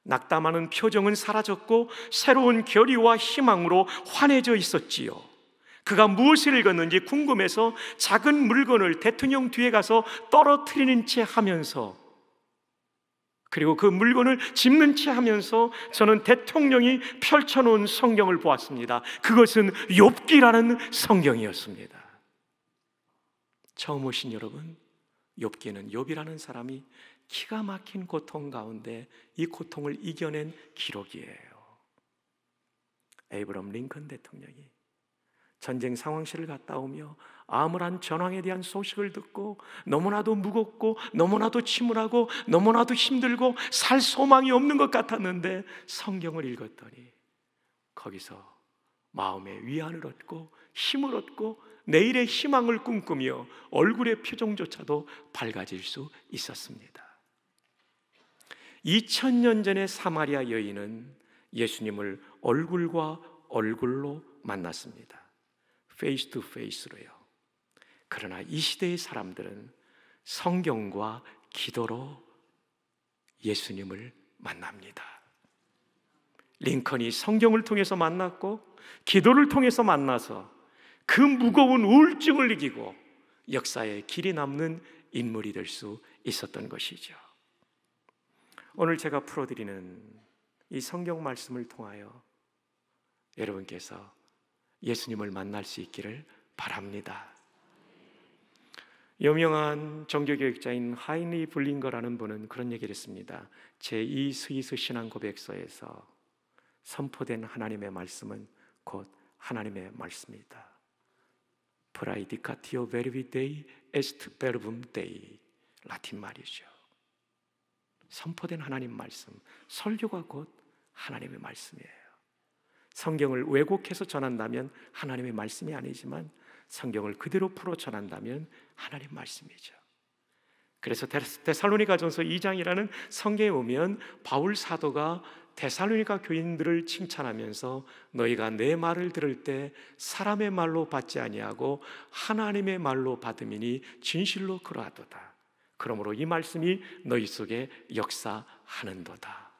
낙담하는 표정은 사라졌고 새로운 결의와 희망으로 환해져 있었지요. 그가 무엇을 읽었는지 궁금해서 작은 물건을 대통령 뒤에 가서 떨어뜨리는 채 하면서 그리고 그 물건을 짚는 채 하면서 저는 대통령이 펼쳐놓은 성경을 보았습니다. 그것은 욥기라는 성경이었습니다. 처음 오신 여러분, 욥기는 욥이라는 사람이 기가 막힌 고통 가운데 이 고통을 이겨낸 기록이에요. 에이브럼 링컨 대통령이 전쟁 상황실을 갔다 오며 암울한 전황에 대한 소식을 듣고 너무나도 무겁고 너무나도 침울하고 너무나도 힘들고 살 소망이 없는 것 같았는데 성경을 읽었더니 거기서 마음의 위안을 얻고 힘을 얻고 내일의 희망을 꿈꾸며 얼굴의 표정조차도 밝아질 수 있었습니다. 2000년 전에 사마리아 여인은 예수님을 얼굴과 얼굴로 만났습니다. 페이스 투 페이스로요. 그러나 이 시대의 사람들은 성경과 기도로 예수님을 만납니다. 링컨이 성경을 통해서 만났고 기도를 통해서 만나서 그 무거운 우울증을 이기고 역사에 길이 남는 인물이 될 수 있었던 것이죠. 오늘 제가 풀어드리는 이 성경 말씀을 통하여 여러분께서 예수님을 만날 수 있기를 바랍니다. 유명한 종교교육자인 하인리 불링거라는 분은 그런 얘기를 했습니다. 제2 스위스 신앙 고백서에서 선포된 하나님의 말씀은 곧 하나님의 말씀이다. 프라이디카티오 베르비 데이 에스트 베르붐 데이 라틴 말이죠. 선포된 하나님 말씀, 설교가 곧 하나님의 말씀이에요. 성경을 왜곡해서 전한다면 하나님의 말씀이 아니지만 성경을 그대로 풀어 전한다면 하나님 말씀이죠. 그래서 데살로니가전서 2장이라는 성경에 보면 바울 사도가 데살로니가 교인들을 칭찬하면서 너희가 내 말을 들을 때 사람의 말로 받지 아니하고 하나님의 말로 받음이니 진실로 그러하도다. 그러므로 이 말씀이 너희 속에 역사하는도다.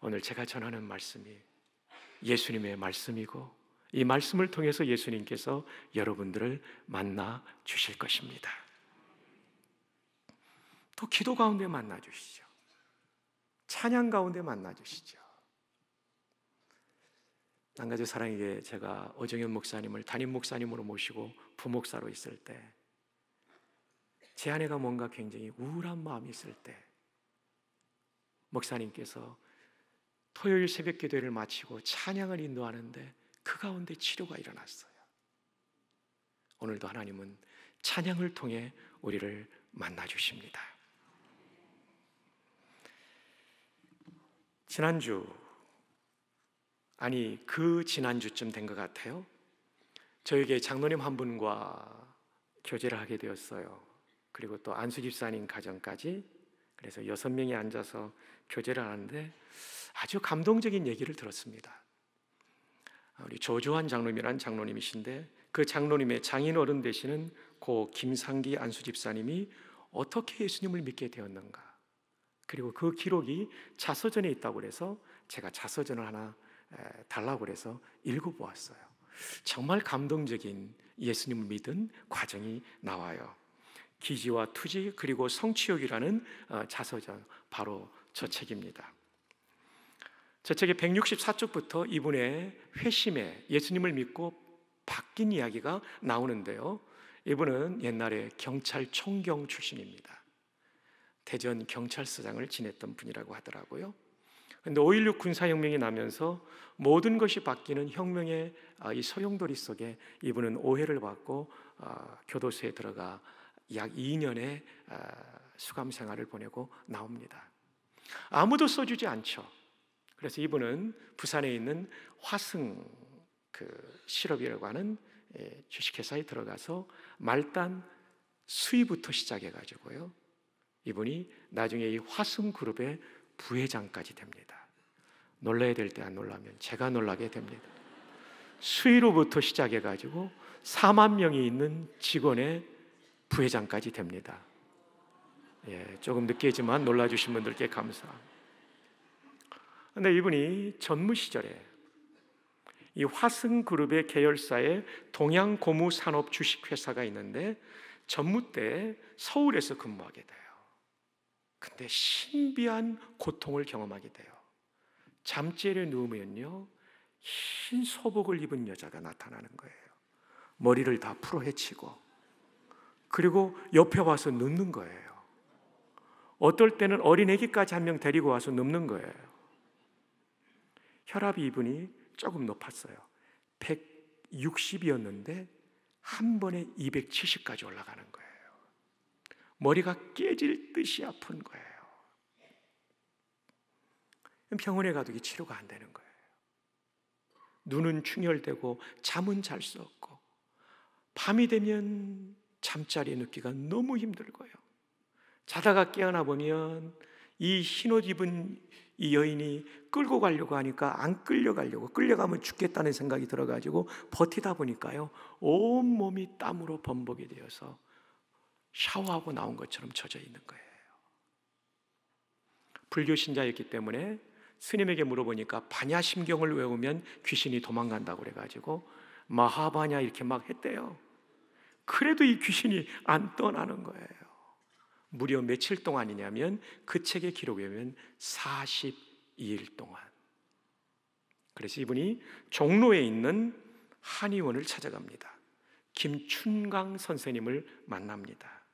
오늘 제가 전하는 말씀이 예수님의 말씀이고 이 말씀을 통해서 예수님께서 여러분들을 만나 주실 것입니다. 또 기도 가운데 만나 주시죠. 찬양 가운데 만나 주시죠. 한 가지 사랑에게 제가 어정현 목사님을 담임 목사님으로 모시고 부목사로 있을 때제 아내가 뭔가 굉장히 우울한 마음이 있을 때 목사님께서 토요일 새벽 기도를 마치고 찬양을 인도하는데 그 가운데 치료가 일어났어요. 오늘도 하나님은 찬양을 통해 우리를 만나 주십니다. 지난주 아니 그 지난주쯤 된 것 같아요. 저에게 장로님 한 분과 교제를 하게 되었어요. 그리고 또 안수 집사님 가정까지 그래서 여섯 명이 앉아서 교제를 하는데 아주 감동적인 얘기를 들었습니다. 아, 우리 조조한 장로님이란 장로님이신데 그 장로님의 장인어른 되시는 고 김상기 안수 집사님이 어떻게 예수님을 믿게 되었는가 그리고 그 기록이 자서전에 있다고 그래서 제가 자서전을 하나 달라고 그래서 읽어보았어요. 정말 감동적인 예수님을 믿은 과정이 나와요. 기지와 투지 그리고 성취욕이라는 어, 자서전 바로 저 책입니다. 저 책의 164쪽부터 이분의 회심에 예수님을 믿고 바뀐 이야기가 나오는데요. 이분은 옛날에 경찰 총경 출신입니다. 대전 경찰서장을 지냈던 분이라고 하더라고요. 근데 5.16 군사혁명이 나면서 모든 것이 바뀌는 혁명의 아, 이 소용돌이 속에 이분은 오해를 받고 아, 교도소에 들어가 약 2년의 아, 수감 생활을 보내고 나옵니다. 아무도 써주지 않죠. 그래서 이분은 부산에 있는 화승 그 실업이라고 하는 예, 주식회사에 들어가서 말단 수위부터 시작해가지고요. 이분이 나중에 이 화승 그룹의 부회장까지 됩니다. 놀라야 될 때 안 놀라면 제가 놀라게 됩니다. 수위로부터 시작해가지고 4만 명이 있는 직원의 부회장까지 됩니다. 예, 조금 늦게지만 놀라주신 분들께 감사합니데 이분이 전무 시절에 이 화승그룹의 계열사에 동양고무산업 주식회사가 있는데 전무 때 서울에서 근무하게 돼요. 근데 신비한 고통을 경험하게 돼요. 잠재를 누우면요, 흰 소복을 입은 여자가 나타나는 거예요. 머리를 다 풀어헤치고 그리고 옆에 와서 눕는 거예요. 어떨 때는 어린애기까지 한 명 데리고 와서 눕는 거예요. 혈압이 이분이 조금 높았어요. 160이었는데 한 번에 270까지 올라가는 거예요. 머리가 깨질 듯이 아픈 거예요. 병원에 가도 이 치료가 안 되는 거예요. 눈은 충혈되고 잠은 잘 수 없고 밤이 되면 잠자리에 눕기가 너무 힘들고요. 자다가 깨어나 보면 이 흰옷 입은 이 여인이 끌고 가려고 하니까 안 끌려가려고 끌려가면 죽겠다는 생각이 들어가지고 버티다 보니까요 온 몸이 땀으로 범벅이 되어서 샤워하고 나온 것처럼 젖어 있는 거예요. 불교 신자였기 때문에 스님에게 물어보니까 반야심경을 외우면 귀신이 도망간다고 그래가지고 마하바냐 이렇게 막 했대요. 그래도 이 귀신이 안 떠나는 거예요. 무려 며칠 동안이냐면 그 책의 기록에 의하면 42일 동안. 그래서 이분이 종로에 있는 한의원을 찾아갑니다. 김춘강 선생님을 만납니다.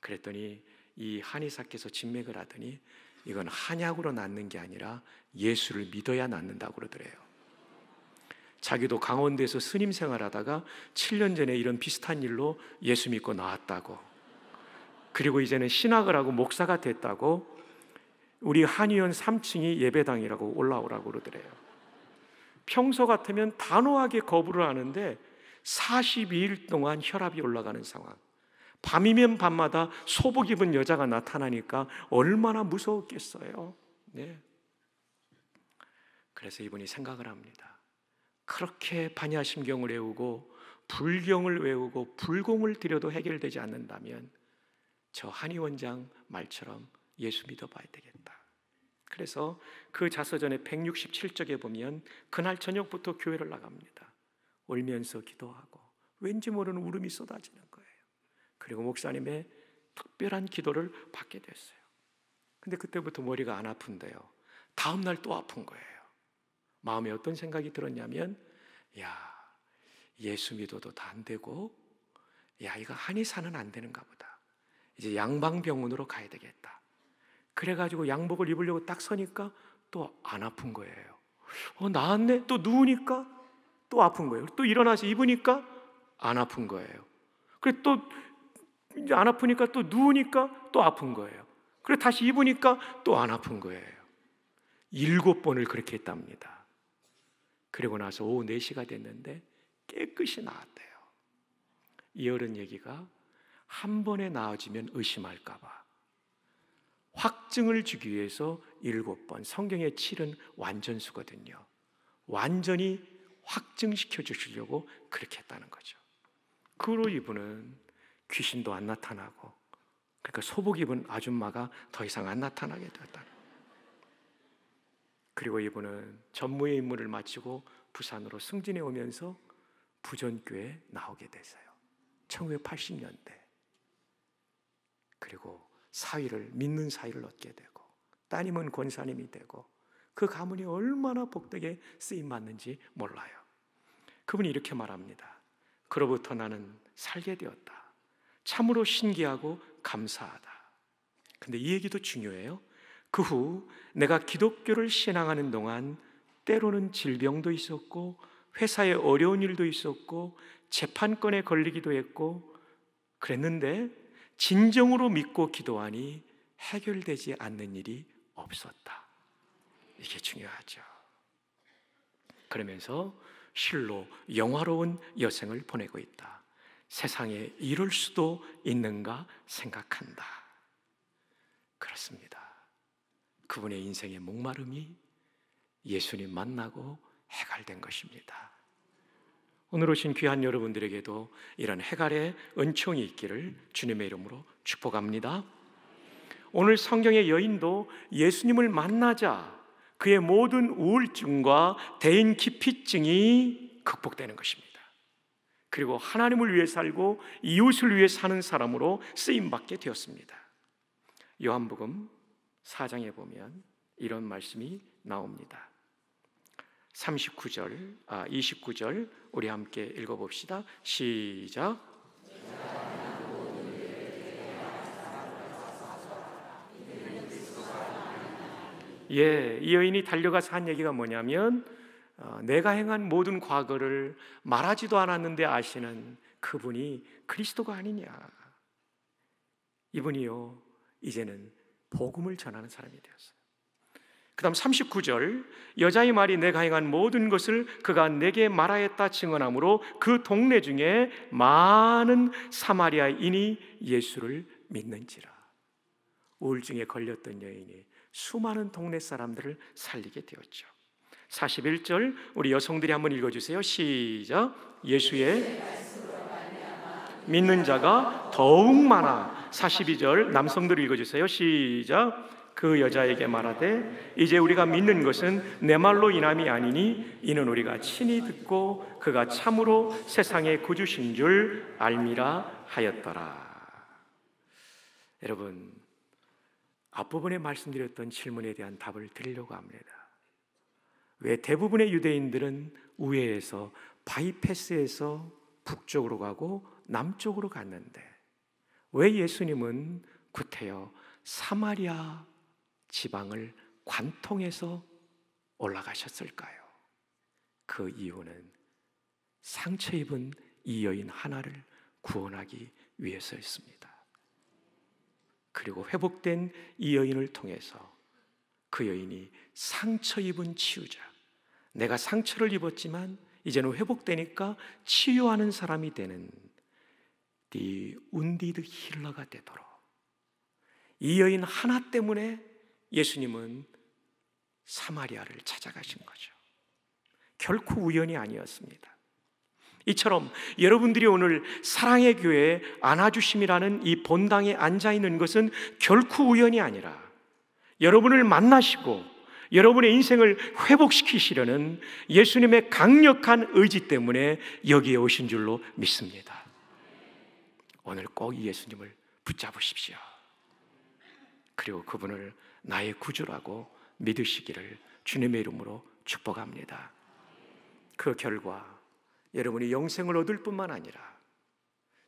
그랬더니 이 한의사께서 진맥을 하더니 이건 한약으로 낫는 게 아니라 예수를 믿어야 낫는다고 그러더래요. 자기도 강원대에서 스님 생활하다가 7년 전에 이런 비슷한 일로 예수 믿고 나왔다고. 그리고 이제는 신학을 하고 목사가 됐다고 우리 한의원 3층이 예배당이라고 올라오라고 그러더래요. 평소 같으면 단호하게 거부를 하는데 42일 동안 혈압이 올라가는 상황. 밤이면 밤마다 소복 입은 여자가 나타나니까 얼마나 무서웠겠어요. 네. 그래서 이분이 생각을 합니다. 그렇게 반야심경을 외우고 불경을 외우고 불공을 들여도 해결되지 않는다면 저 한의원장 말처럼 예수 믿어봐야 되겠다. 그래서 그 자서전의 167쪽에 보면 그날 저녁부터 교회를 나갑니다. 울면서 기도하고 왠지 모르는 울음이 쏟아지는 거예요. 그리고 목사님의 특별한 기도를 받게 됐어요. 근데 그때부터 머리가 안 아픈데요. 다음날 또 아픈 거예요. 마음에 어떤 생각이 들었냐면, 야, 예수 믿어도 다 안 되고, 야, 이거 한의사는 안 되는가 보다. 이제 양방병원으로 가야 되겠다. 그래가지고 양복을 입으려고 딱 서니까 또 안 아픈 거예요. 어, 나았네? 또 누우니까 또 아픈 거예요. 또 일어나서 입으니까 안 아픈 거예요. 그래, 또, 이제 안 아프니까 또 누우니까 또 아픈 거예요. 그래, 다시 입으니까 또 안 아픈 거예요. 일곱 번을 그렇게 했답니다. 그리고 나서 오후 4시가 됐는데 깨끗이 나왔대요이 어른 얘기가 한 번에 나아지면 의심할까봐 확증을 주기 위해서 일곱 번 성경의 7은 완전수거든요. 완전히 확증시켜 주시려고 그렇게 했다는 거죠. 그로 이분은 귀신도 안 나타나고 그러니까 소복 입은 아줌마가 더 이상 안 나타나게 되었다 그리고 이분은 전무의 임무를 마치고 부산으로 승진해 오면서 부전교에 나오게 됐어요 1980년대. 그리고 사위를 믿는 사위를 얻게 되고 따님은 권사님이 되고 그 가문이 얼마나 복덕에 쓰임 받는지 몰라요. 그분이 이렇게 말합니다. 그로부터 나는 살게 되었다. 참으로 신기하고 감사하다. 근데 이 얘기도 중요해요. 그후 내가 기독교를 신앙하는 동안 때로는 질병도 있었고 회사에 어려운 일도 있었고 재판권에 걸리기도 했고 그랬는데 진정으로 믿고 기도하니 해결되지 않는 일이 없었다. 이게 중요하죠. 그러면서 실로 영화로운 여생을 보내고 있다. 세상에 이럴 수도 있는가 생각한다. 그렇습니다. 그분의 인생의 목마름이 예수님 만나고 해갈된 것입니다. 오늘 오신 귀한 여러분들에게도 이런 해갈의 은총이 있기를 주님의 이름으로 축복합니다. 오늘 성경의 여인도 예수님을 만나자 그의 모든 우울증과 대인 기피증이 극복되는 것입니다. 그리고 하나님을 위해 살고 이웃을 위해 사는 사람으로 쓰임 받게 되었습니다. 요한복음 4장에 보면 이런 말씀이 나옵니다. 39절, 아, 29절 우리 함께 읽어봅시다. 시작. 예, 이 여인이 달려가서 한 얘기가 뭐냐면 어, 내가 행한 모든 과거를 말하지도 않았는데 아시는 그분이 그리스도가 아니냐. 이분이요, 이제는 복음을 전하는 사람이 되었어요. 그 다음 39절, 여자의 말이 내가 행한 모든 것을 그가 내게 말하였다 증언함으로 그 동네 중에 많은 사마리아인이 예수를 믿는지라. 우울증에 걸렸던 여인이 수많은 동네 사람들을 살리게 되었죠. 41절, 우리 여성들이 한번 읽어주세요. 시작. 예수의 믿는 자가 더욱 많아 42절 남성들이 읽어주세요. 시작. 그 여자에게 말하되 이제 우리가 믿는 것은 내 말로 인함이 아니니 이는 우리가 친히 듣고 그가 참으로 세상의 구주신 줄 알미라 하였더라. 여러분 앞부분에 말씀드렸던 질문에 대한 답을 드리려고 합니다. 왜 대부분의 유대인들은 우회에서 바이패스에서 북쪽으로 가고 남쪽으로 갔는데 왜 예수님은 구태여 사마리아 지방을 관통해서 올라가셨을까요? 그 이유는 상처 입은 이 여인 하나를 구원하기 위해서였습니다. 그리고 회복된 이 여인을 통해서 그 여인이 상처 입은 치유자, 내가 상처를 입었지만 이제는 회복되니까 치유하는 사람이 되는 디 운디드 힐러가 되도록 이 여인 하나 때문에 예수님은 사마리아를 찾아가신 거죠. 결코 우연이 아니었습니다. 이처럼 여러분들이 오늘 사랑의 교회 안아주심이라는 이 본당에 앉아 있는 것은 결코 우연이 아니라 여러분을 만나시고 여러분의 인생을 회복시키시려는 예수님의 강력한 의지 때문에 여기에 오신 줄로 믿습니다. 오늘 꼭 예수님을 붙잡으십시오. 그리고 그분을 나의 구주라고 믿으시기를 주님의 이름으로 축복합니다. 그 결과 여러분이 영생을 얻을 뿐만 아니라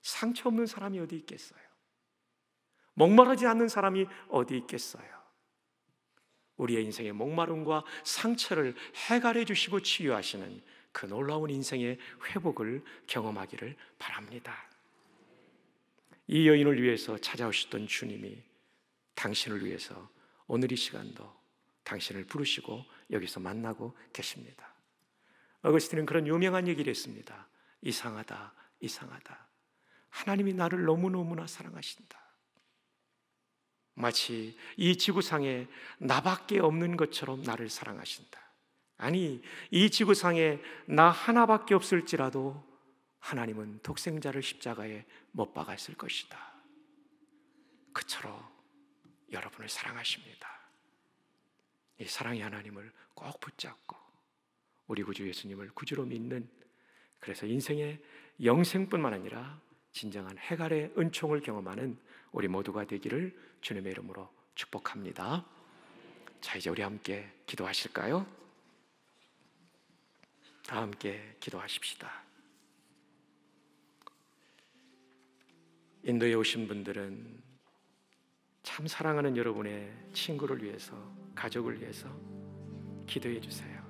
상처 없는 사람이 어디 있겠어요? 목마르지 않는 사람이 어디 있겠어요? 우리의 인생의 목마름과 상처를 해결해 주시고 치유하시는 그 놀라운 인생의 회복을 경험하기를 바랍니다. 이 여인을 위해서 찾아오셨던 주님이 당신을 위해서 오늘 이 시간도 당신을 부르시고 여기서 만나고 계십니다. 어거스틴은 그런 유명한 얘기를 했습니다. 이상하다, 이상하다. 하나님이 나를 너무너무나 사랑하신다. 마치 이 지구상에 나밖에 없는 것처럼 나를 사랑하신다. 아니, 이 지구상에 나 하나밖에 없을지라도 하나님은 독생자를 십자가에 못 박았을 것이다. 그처럼 여러분을 사랑하십니다. 이 사랑의 하나님을 꼭 붙잡고 우리 구주 예수님을 구주로 믿는 그래서 인생의 영생뿐만 아니라 진정한 해갈의 은총을 경험하는 우리 모두가 되기를 주님의 이름으로 축복합니다. 자, 이제 우리 함께 기도하실까요? 다 함께 기도하십시다. 인도에 오신 분들은 참 사랑하는 여러분의 친구를 위해서, 가족을 위해서 기도해 주세요.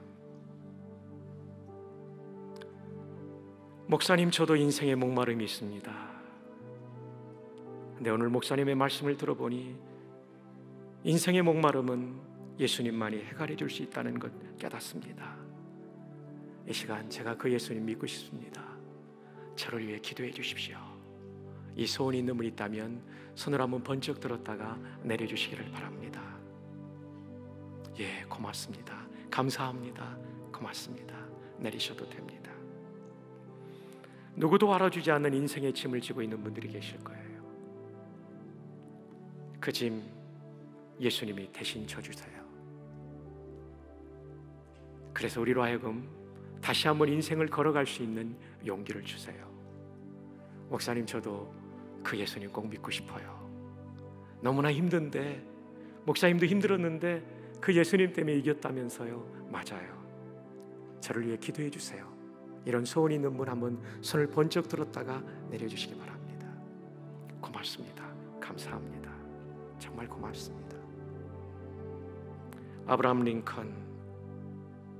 목사님, 저도 인생의 목마름이 있습니다. 근데 오늘 목사님의 말씀을 들어보니 인생의 목마름은 예수님만이 해결해 줄 수 있다는 것 깨닫습니다. 이 시간 제가 그 예수님 믿고 싶습니다. 저를 위해 기도해 주십시오. 이 소원이 있는 분이 있다면 손을 한번 번쩍 들었다가 내려주시기를 바랍니다. 예, 고맙습니다. 감사합니다. 고맙습니다. 내리셔도 됩니다. 누구도 알아주지 않는 인생의 짐을 지고 있는 분들이 계실 거예요. 그 짐 예수님이 대신 져주세요. 그래서 우리로 하여금 다시 한번 인생을 걸어갈 수 있는 용기를 주세요. 목사님, 저도 그 예수님 꼭 믿고 싶어요. 너무나 힘든데 목사님도 힘들었는데 그 예수님 때문에 이겼다면서요. 맞아요. 저를 위해 기도해 주세요. 이런 소원이 있는 분 한번 손을 번쩍 들었다가 내려주시기 바랍니다. 고맙습니다. 감사합니다. 정말 고맙습니다. 아브라함 링컨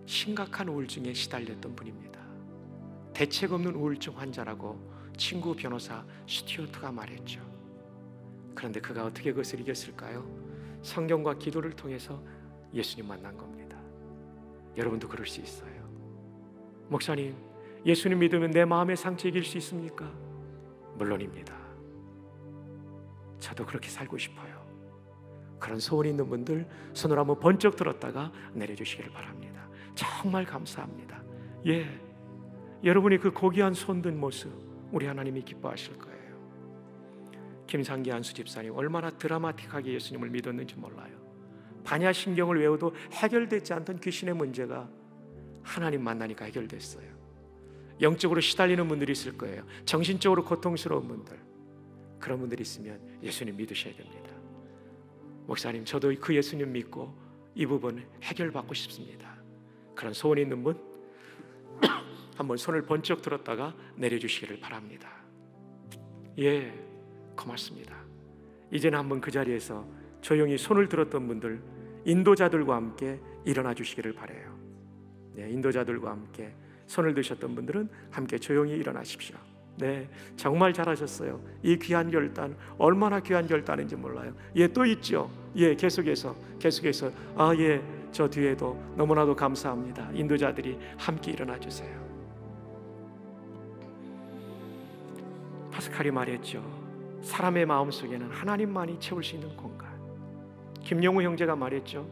심각한 우울증에 시달렸던 분입니다. 대책 없는 우울증 환자라고 친구 변호사 슈튜어트가 말했죠. 그런데 그가 어떻게 그것을 이겼을까요? 성경과 기도를 통해서 예수님 만난 겁니다. 여러분도 그럴 수 있어요. 목사님, 예수님 믿으면 내 마음의 상처 이길 수 있습니까? 물론입니다. 저도 그렇게 살고 싶어요. 그런 소원이 있는 분들 손을 한번 번쩍 들었다가 내려주시기를 바랍니다. 정말 감사합니다. 예. 여러분이 그 고귀한 손 든 모습, 우리 하나님이 기뻐하실 거예요. 김상기 안수 집사님 얼마나 드라마틱하게 예수님을 믿었는지 몰라요. 반야신경을 외워도 해결되지 않던 귀신의 문제가 하나님 만나니까 해결됐어요. 영적으로 시달리는 분들이 있을 거예요. 정신적으로 고통스러운 분들. 그런 분들이 있으면 예수님 믿으셔야 됩니다. 목사님, 저도 그 예수님 믿고 이 부분 해결받고 싶습니다. 그런 소원 있는 분 한번 손을 번쩍 들었다가 내려주시기를 바랍니다. 예, 고맙습니다. 이제는 한번 그 자리에서 조용히 손을 들었던 분들, 인도자들과 함께 일어나 주시기를 바래요. 네, 인도자들과 함께 손을 드셨던 분들은 함께 조용히 일어나십시오. 네, 정말 잘하셨어요. 이 귀한 결단 얼마나 귀한 결단인지 몰라요. 예, 또 있죠. 예, 계속해서 계속해서 아 예, 저 뒤에도 너무나도 감사합니다. 인도자들이 함께 일어나 주세요. 파스칼이 말했죠. 사람의 마음 속에는 하나님만이 채울 수 있는 공간. 김용우 형제가 말했죠.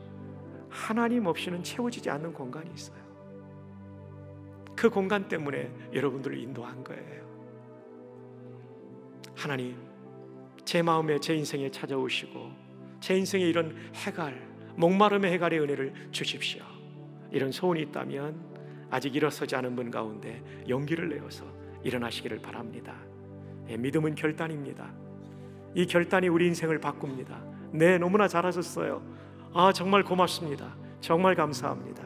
하나님 없이는 채워지지 않는 공간이 있어요. 그 공간 때문에 여러분들을 인도한 거예요. 하나님, 제 마음에 제 인생에 찾아오시고 제 인생에 이런 해갈, 목마름의 해갈의 은혜를 주십시오. 이런 소원이 있다면 아직 일어서지 않은 분 가운데 용기를 내어서 일어나시기를 바랍니다. 예, 믿음은 결단입니다. 이 결단이 우리 인생을 바꿉니다. 네, 너무나 잘하셨어요. 아, 정말 고맙습니다. 정말 감사합니다.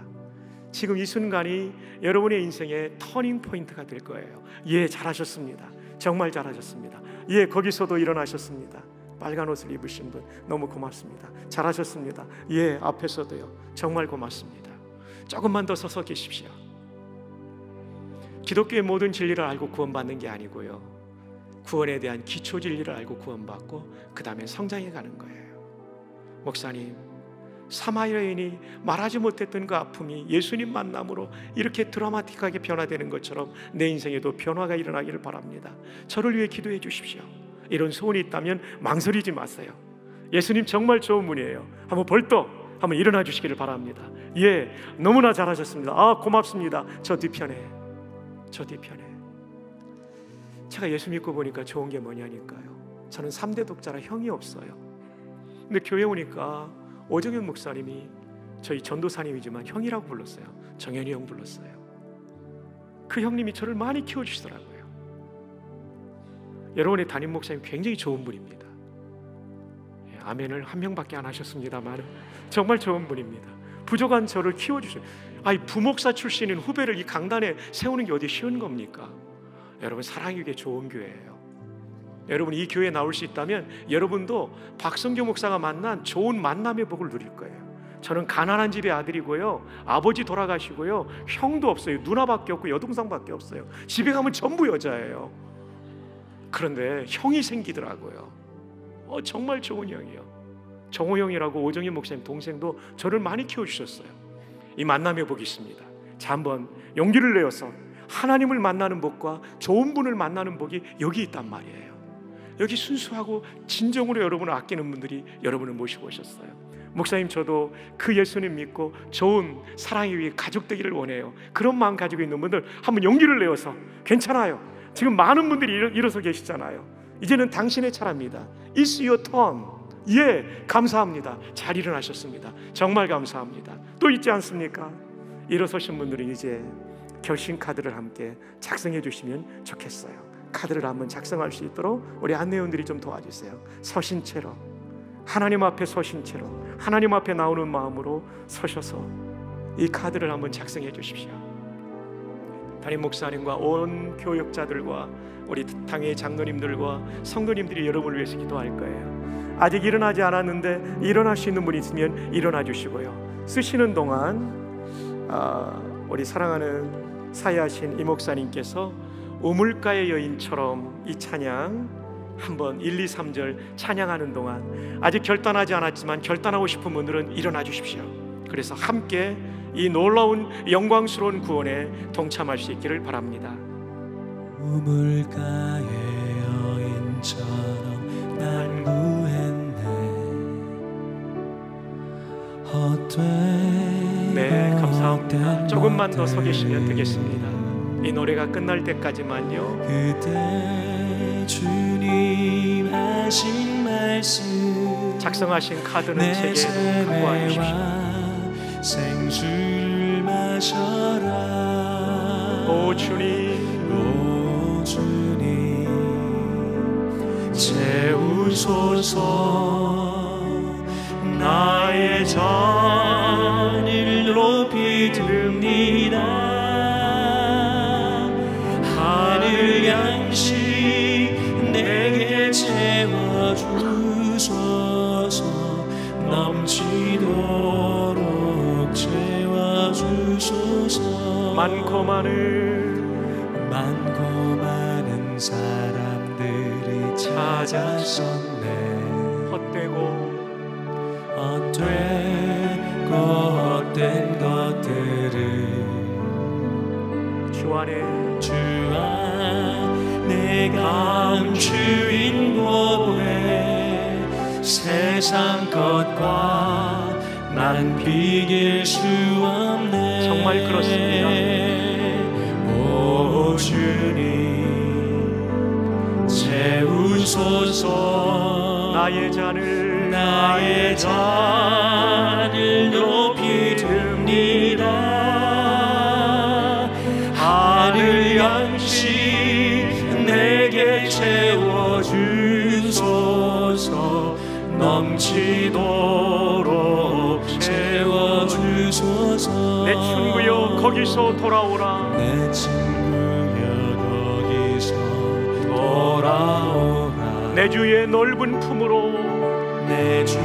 지금 이 순간이 여러분의 인생의 터닝 포인트가 될 거예요. 예, 잘하셨습니다. 정말 잘하셨습니다. 예, 거기서도 일어나셨습니다. 빨간 옷을 입으신 분 너무 고맙습니다. 잘하셨습니다. 예, 앞에서도요. 정말 고맙습니다. 조금만 더 서서 계십시오. 기독교의 모든 진리를 알고 구원받는 게 아니고요. 구원에 대한 기초 진리를 알고 구원받고 그 다음에 성장해 가는 거예요. 목사님, 사마리아인이 말하지 못했던 그 아픔이 예수님 만남으로 이렇게 드라마틱하게 변화되는 것처럼 내 인생에도 변화가 일어나기를 바랍니다. 저를 위해 기도해 주십시오. 이런 소원이 있다면 망설이지 마세요. 예수님 정말 좋은 분이에요. 한번 벌떡 한번 일어나 주시기를 바랍니다. 예, 너무나 잘하셨습니다. 아, 고맙습니다. 저 뒤편에, 저 뒤편에. 제가 예수 믿고 보니까 좋은 게 뭐냐니까요. 저는 3대 독자라 형이 없어요. 근데 교회 오니까 오정현 목사님이 저희 전도사님이지만 형이라고 불렀어요. 정현이 형 불렀어요. 그 형님이 저를 많이 키워주시더라고요. 여러분의 담임 목사님 굉장히 좋은 분입니다. 예, 아멘을 한 명밖에 안 하셨습니다만 정말 좋은 분입니다. 부족한 저를 키워주신 아이 부목사 출신인 후배를 이 강단에 세우는 게 어디 쉬운 겁니까? 여러분 사랑이게 좋은 교회예요. 여러분 이 교회에 나올 수 있다면 여러분도 박성규 목사가 만난 좋은 만남의 복을 누릴 거예요. 저는 가난한 집의 아들이고요. 아버지 돌아가시고요. 형도 없어요. 누나밖에 없고 여동생밖에 없어요. 집에 가면 전부 여자예요. 그런데 형이 생기더라고요. 어, 정말 좋은 형이요. 정호 형이라고 오정현 목사님 동생도 저를 많이 키워주셨어요. 이 만남의 복이 있습니다. 자, 한번 용기를 내어서 하나님을 만나는 복과 좋은 분을 만나는 복이 여기 있단 말이에요. 여기 순수하고 진정으로 여러분을 아끼는 분들이 여러분을 모시고 오셨어요. 목사님 저도 그 예수님 믿고 좋은 사랑의 위에 가족 되기를 원해요. 그런 마음 가지고 있는 분들 한번 용기를 내어서 괜찮아요. 지금 많은 분들이 일 일어서 계시잖아요. 이제는 당신의 차례입니다. It's your turn. 예, 감사합니다. 잘 일어나셨습니다. 정말 감사합니다. 또 있지 않습니까? 일어서신 분들은 이제 결심 카드를 함께 작성해 주시면 좋겠어요. 카드를 한번 작성할 수 있도록 우리 안내원들이 좀 도와주세요. 서신 채로 하나님 앞에 서신 채로 하나님 앞에 나오는 마음으로 서셔서 이 카드를 한번 작성해 주십시오. 담임 목사님과 온 교역자들과 우리 당의 장로님들과 성도님들이 여러분을 위해서 기도할 거예요. 아직 일어나지 않았는데 일어날 수 있는 분 있으면 일어나 주시고요. 쓰시는 동안 아, 우리 사랑하는 사야신 하이 목사님께서 우물가의 여인처럼 이 찬양 한번 1, 2, 3절 찬양하는 동안 아직 결단하지 않았지만 결단하고 싶은 분들은 일어나 주십시오. 그래서 함께 이 놀라운 영광스러운 구원에 동참할 수 있기를 바랍니다. 우물가의 여인처럼 난 구했네 헛되 네, 감사합니다. 조금만 더 서 계시면 되겠습니다. 이 노래가 끝날 때까지만요. 주님 하신 말씀 작성하신 카드는 제게 갖고 와십시오 마셔라 오 주님 오 주님 채우소서 나의 자 믿음이라 하늘 양식 내게 채워주소서 넘치도록 채워주소서 많고 많은 아래 주안내감 주인 법에 세상 것과 난 비길 수 없네 정말 그렇습니다 오 주님 채우소서 나의 잔을 나의 잔 거기서 돌아오라 내 친구여 거기서 돌아오라 내 주의 넓은 품으로 내 주의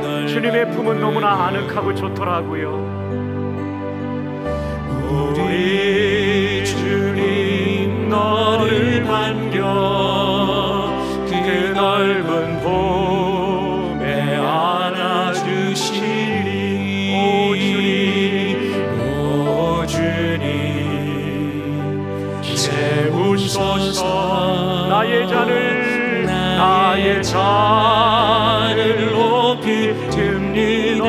넓은 주님의 품은 너무나 아늑하고 좋더라고요 우리 주님 너를 반겨 높 나의 잔을 나의 잔을 높이 듭니다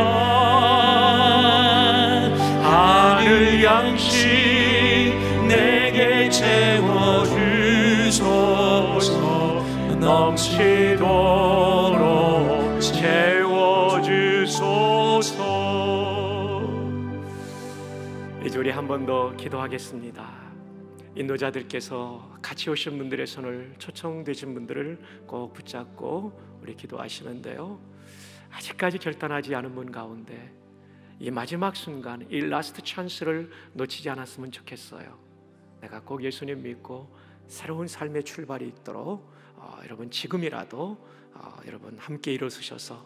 하늘 양식 내게 채워주소서 넘치도록 채워주소서 이제 우리 한 번 더 기도하겠습니다 인도자들께서 같이 오신 분들의 손을 초청되신 분들을 꼭 붙잡고 우리 기도하시는데요. 아직까지 결단하지 않은 분 가운데 이 마지막 순간, 이 라스트 찬스를 놓치지 않았으면 좋겠어요. 내가 꼭 예수님 믿고 새로운 삶의 출발이 있도록 어, 여러분 지금이라도 어, 여러분 함께 일어서셔서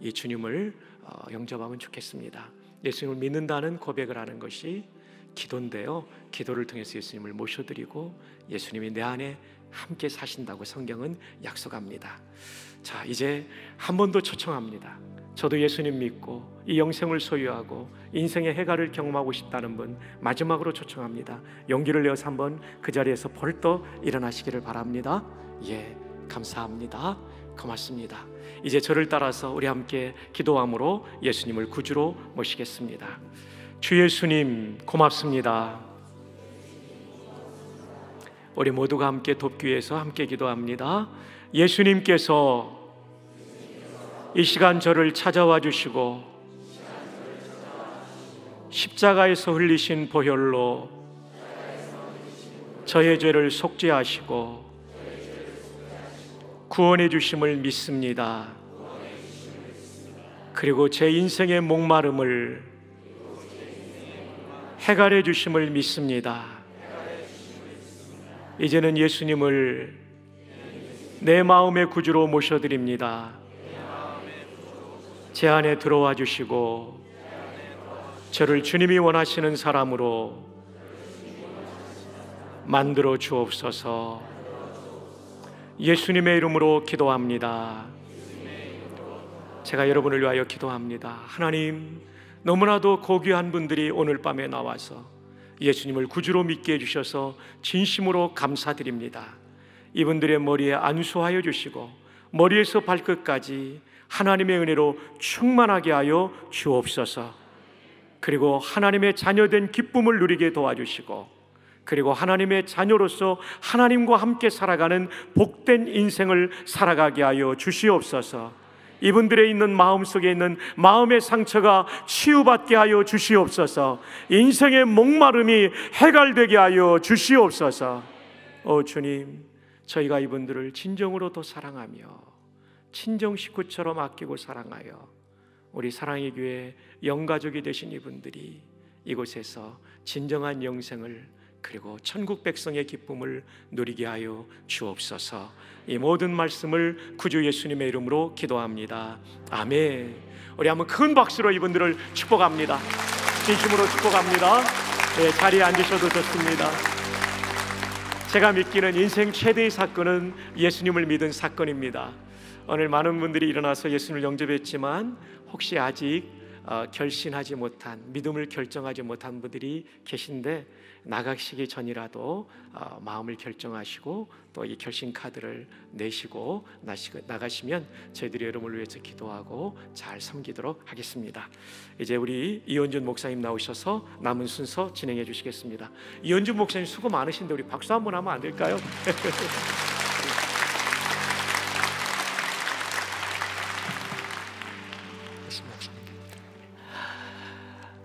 이 주님을 어, 영접하면 좋겠습니다. 예수님을 믿는다는 고백을 하는 것이 기도인데요. 기도를 통해서 예수님을 모셔드리고 예수님이 내 안에 함께 사신다고 성경은 약속합니다. 자, 이제 한 번 더 초청합니다. 저도 예수님 믿고 이 영생을 소유하고 인생의 해가를 경험하고 싶다는 분 마지막으로 초청합니다. 용기를 내어서 한번 그 자리에서 벌떡 일어나시기를 바랍니다. 예, 감사합니다. 고맙습니다. 이제 저를 따라서 우리 함께 기도함으로 예수님을 구주로 모시겠습니다. 주 예수님 고맙습니다. 우리 모두가 함께 돕기 위해서 함께 기도합니다. 예수님께서 이 시간 저를 찾아와 주시고 십자가에서 흘리신 보혈로 저의 죄를 속죄하시고 구원해 주심을 믿습니다. 그리고 제 인생의 목마름을 해결해 주심을 믿습니다. 이제는 예수님을 내 마음의 구주로 모셔드립니다. 제 안에 들어와 주시고 저를 주님이 원하시는 사람으로 만들어 주옵소서. 예수님의 이름으로 기도합니다. 제가 여러분을 위하여 기도합니다. 하나님, 너무나도 고귀한 분들이 오늘 밤에 나와서 예수님을 구주로 믿게 해주셔서 진심으로 감사드립니다. 이분들의 머리에 안수하여 주시고 머리에서 발끝까지 하나님의 은혜로 충만하게 하여 주옵소서. 그리고 하나님의 자녀된 기쁨을 누리게 도와주시고 그리고 하나님의 자녀로서 하나님과 함께 살아가는 복된 인생을 살아가게 하여 주시옵소서. 이분들의 있는 마음 속에 있는 마음의 상처가 치유받게 하여 주시옵소서. 인생의 목마름이 해갈되게 하여 주시옵소서. 오 주님, 저희가 이분들을 진정으로 더 사랑하며 친정 식구처럼 아끼고 사랑하여 우리 사랑의 교회 영가족이 되신 이분들이 이곳에서 진정한 영생을 그리고 천국 백성의 기쁨을 누리게 하여 주옵소서. 이 모든 말씀을 구주 예수님의 이름으로 기도합니다. 아멘. 우리 한번 큰 박수로 이분들을 축복합니다. 진심으로 축복합니다. 네, 자리에 앉으셔도 좋습니다. 제가 믿기는 인생 최대의 사건은 예수님을 믿은 사건입니다. 오늘 많은 분들이 일어나서 예수님을 영접했지만 혹시 아직 어, 결신하지 못한 믿음을 결정하지 못한 분들이 계신데 나가시기 전이라도 어, 마음을 결정하시고 또 이 결심 카드를 내시고 나가시면 저희들이 여러분을 위해서 기도하고 잘 섬기도록 하겠습니다. 이제 우리 이현준 목사님 나오셔서 남은 순서 진행해 주시겠습니다. 이현준 목사님 수고 많으신데 우리 박수 한번 하면 안 될까요?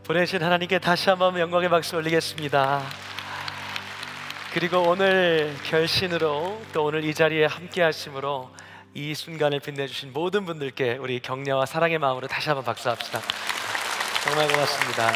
보내신 하나님께 다시 한번 영광의 박수 올리겠습니다. 그리고 오늘 결신으로 또 오늘 이 자리에 함께 하심으로 이 순간을 빛내주신 모든 분들께 우리 격려와 사랑의 마음으로 다시 한번 박수합시다. 정말 고맙습니다.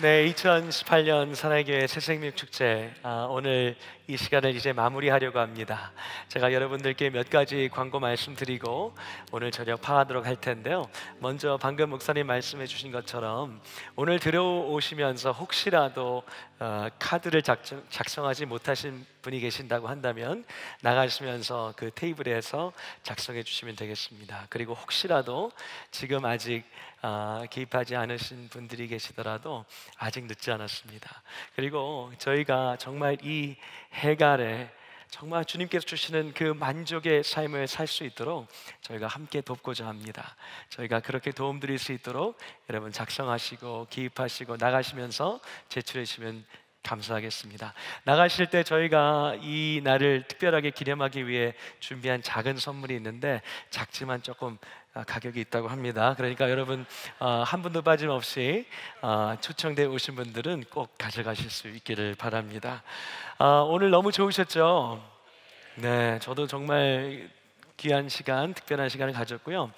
네, 2018년 산하교회 새생명 축제 아, 오늘 이 시간을 이제 마무리하려고 합니다. 제가 여러분들께 몇 가지 광고 말씀드리고 오늘 저녁 파하도록 할 텐데요. 먼저 방금 목사님 말씀해 주신 것처럼 오늘 들어오시면서 혹시라도 어, 카드를 작성, 작성하지 못하신 분이 계신다고 한다면 나가시면서 그 테이블에서 작성해 주시면 되겠습니다. 그리고 혹시라도 지금 아직 어, 개입하지 않으신 분들이 계시더라도 아직 늦지 않았습니다. 그리고 저희가 정말 이 해갈에 정말 주님께서 주시는 그 만족의 삶을 살 수 있도록 저희가 함께 돕고자 합니다. 저희가 그렇게 도움 드릴 수 있도록 여러분 작성하시고 기입하시고 나가시면서 제출해 주시면 감사하겠습니다. 나가실 때 저희가 이 날을 특별하게 기념하기 위해 준비한 작은 선물이 있는데 작지만 조금 아, 가격이 있다고 합니다. 그러니까 여러분 아, 한 분도 빠짐없이 아, 초청돼 오신 분들은 꼭 가져가실 수 있기를 바랍니다. 오늘 너무 좋으셨죠? 네, 저도 정말 귀한 시간, 특별한 시간을 가졌고요.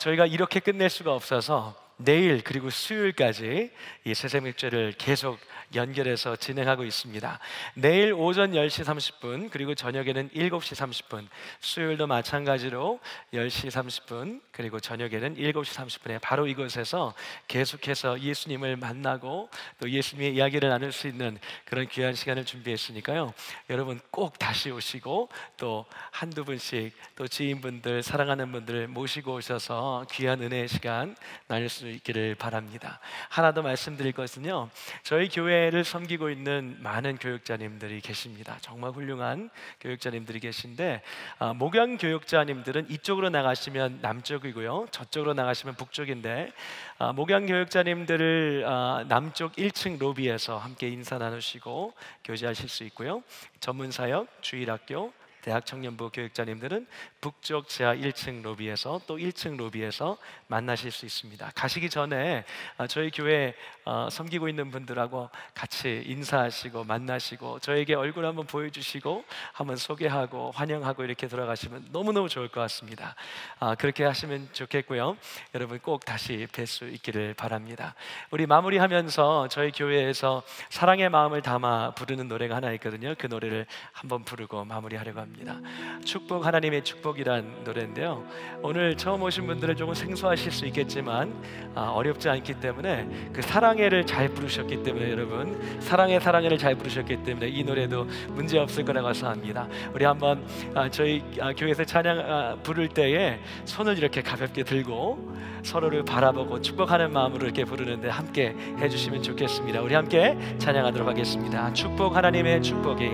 저희가 이렇게 끝낼 수가 없어서 내일 그리고 수요일까지 이 새생명제를 계속 연결해서 진행하고 있습니다. 내일 오전 10시 30분 그리고 저녁에는 7시 30분 수요일도 마찬가지로 10시 30분 그리고 저녁에는 7시 30분에 바로 이곳에서 계속해서 예수님을 만나고 또 예수님의 이야기를 나눌 수 있는 그런 귀한 시간을 준비했으니까요. 여러분 꼭 다시 오시고 또 한두 분씩 또 지인분들 사랑하는 분들 모시고 오셔서 귀한 은혜의 시간 나눌 수 있기를 바랍니다. 하나 더 말씀드릴 것은요. 저희 교회 교회를 섬기고 있는 많은 교육자님들이 계십니다. 정말 훌륭한 교육자님들이 계신데 아, 목양 교육자님들은 이쪽으로 나가시면 남쪽이고요, 저쪽으로 나가시면 북쪽인데 아, 목양 교육자님들을 아, 남쪽 1층 로비에서 함께 인사 나누시고 교제하실 수 있고요. 전문 사역, 주일학교, 대학 청년부 교육자님들은 북쪽 지하 1층 로비에서 또 1층 로비에서 만나실 수 있습니다. 가시기 전에 아, 저희 교회 어, 섬기고 있는 분들하고 같이 인사하시고 만나시고 저에게 얼굴 한번 보여주시고 한번 소개하고 환영하고 이렇게 돌아가시면 너무너무 좋을 것 같습니다. 아, 그렇게 하시면 좋겠고요. 여러분 꼭 다시 뵐 수 있기를 바랍니다. 우리 마무리하면서 저희 교회에서 사랑의 마음을 담아 부르는 노래가 하나 있거든요. 그 노래를 한번 부르고 마무리하려고 합니다. 축복 하나님의 축복 축복이란 노래인데요. 오늘 처음 오신 분들은 조금 생소하실 수 있겠지만 아, 어렵지 않기 때문에 그 사랑해를 잘 부르셨기 때문에 여러분 사랑해 사랑해를 잘 부르셨기 때문에 이 노래도 문제 없을 거라고 생각합니다. 우리 한번 아, 저희 아, 교회에서 찬양 아, 부를 때에 손을 이렇게 가볍게 들고 서로를 바라보고 축복하는 마음으로 이렇게 부르는데 함께 해주시면 좋겠습니다. 우리 함께 찬양하도록 하겠습니다. 축복 하나님의 축복이.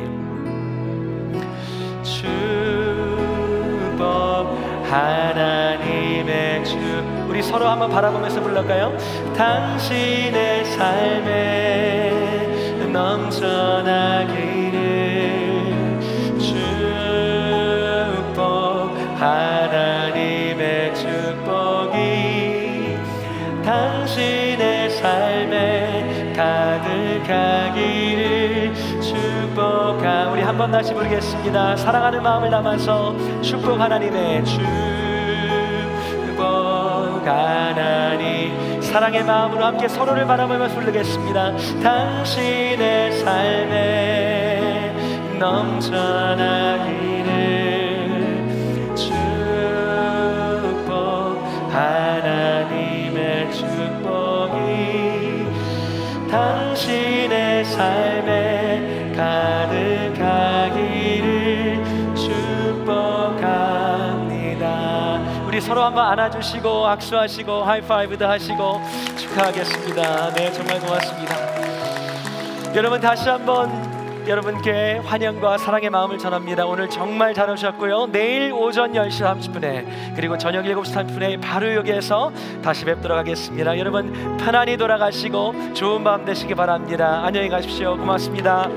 주법 하나님의 주 우리 서로 한번 바라보면서 불러볼까요? 당신의 삶에 넘쳐나기 한번 다시 부르겠습니다. 사랑하는 마음을 담아서 축복 하나님의 축복 하나님 사랑의 마음으로 함께 서로를 바라보며 부르겠습니다. 당신의 삶에 넘쳐나기를 축복 하나님의 축복이 당신의 삶에 서로 한번 안아주시고 악수하시고 하이파이브도 하시고 축하하겠습니다. 네, 정말 고맙습니다. 여러분 다시 한번 여러분께 환영과 사랑의 마음을 전합니다. 오늘 정말 잘 오셨고요. 내일 오전 10시 30분에 그리고 저녁 7시 30분에 바로 여기에서 다시 뵙도록 하겠습니다. 여러분 편안히 돌아가시고 좋은 밤 되시기 바랍니다. 안녕히 가십시오. 고맙습니다.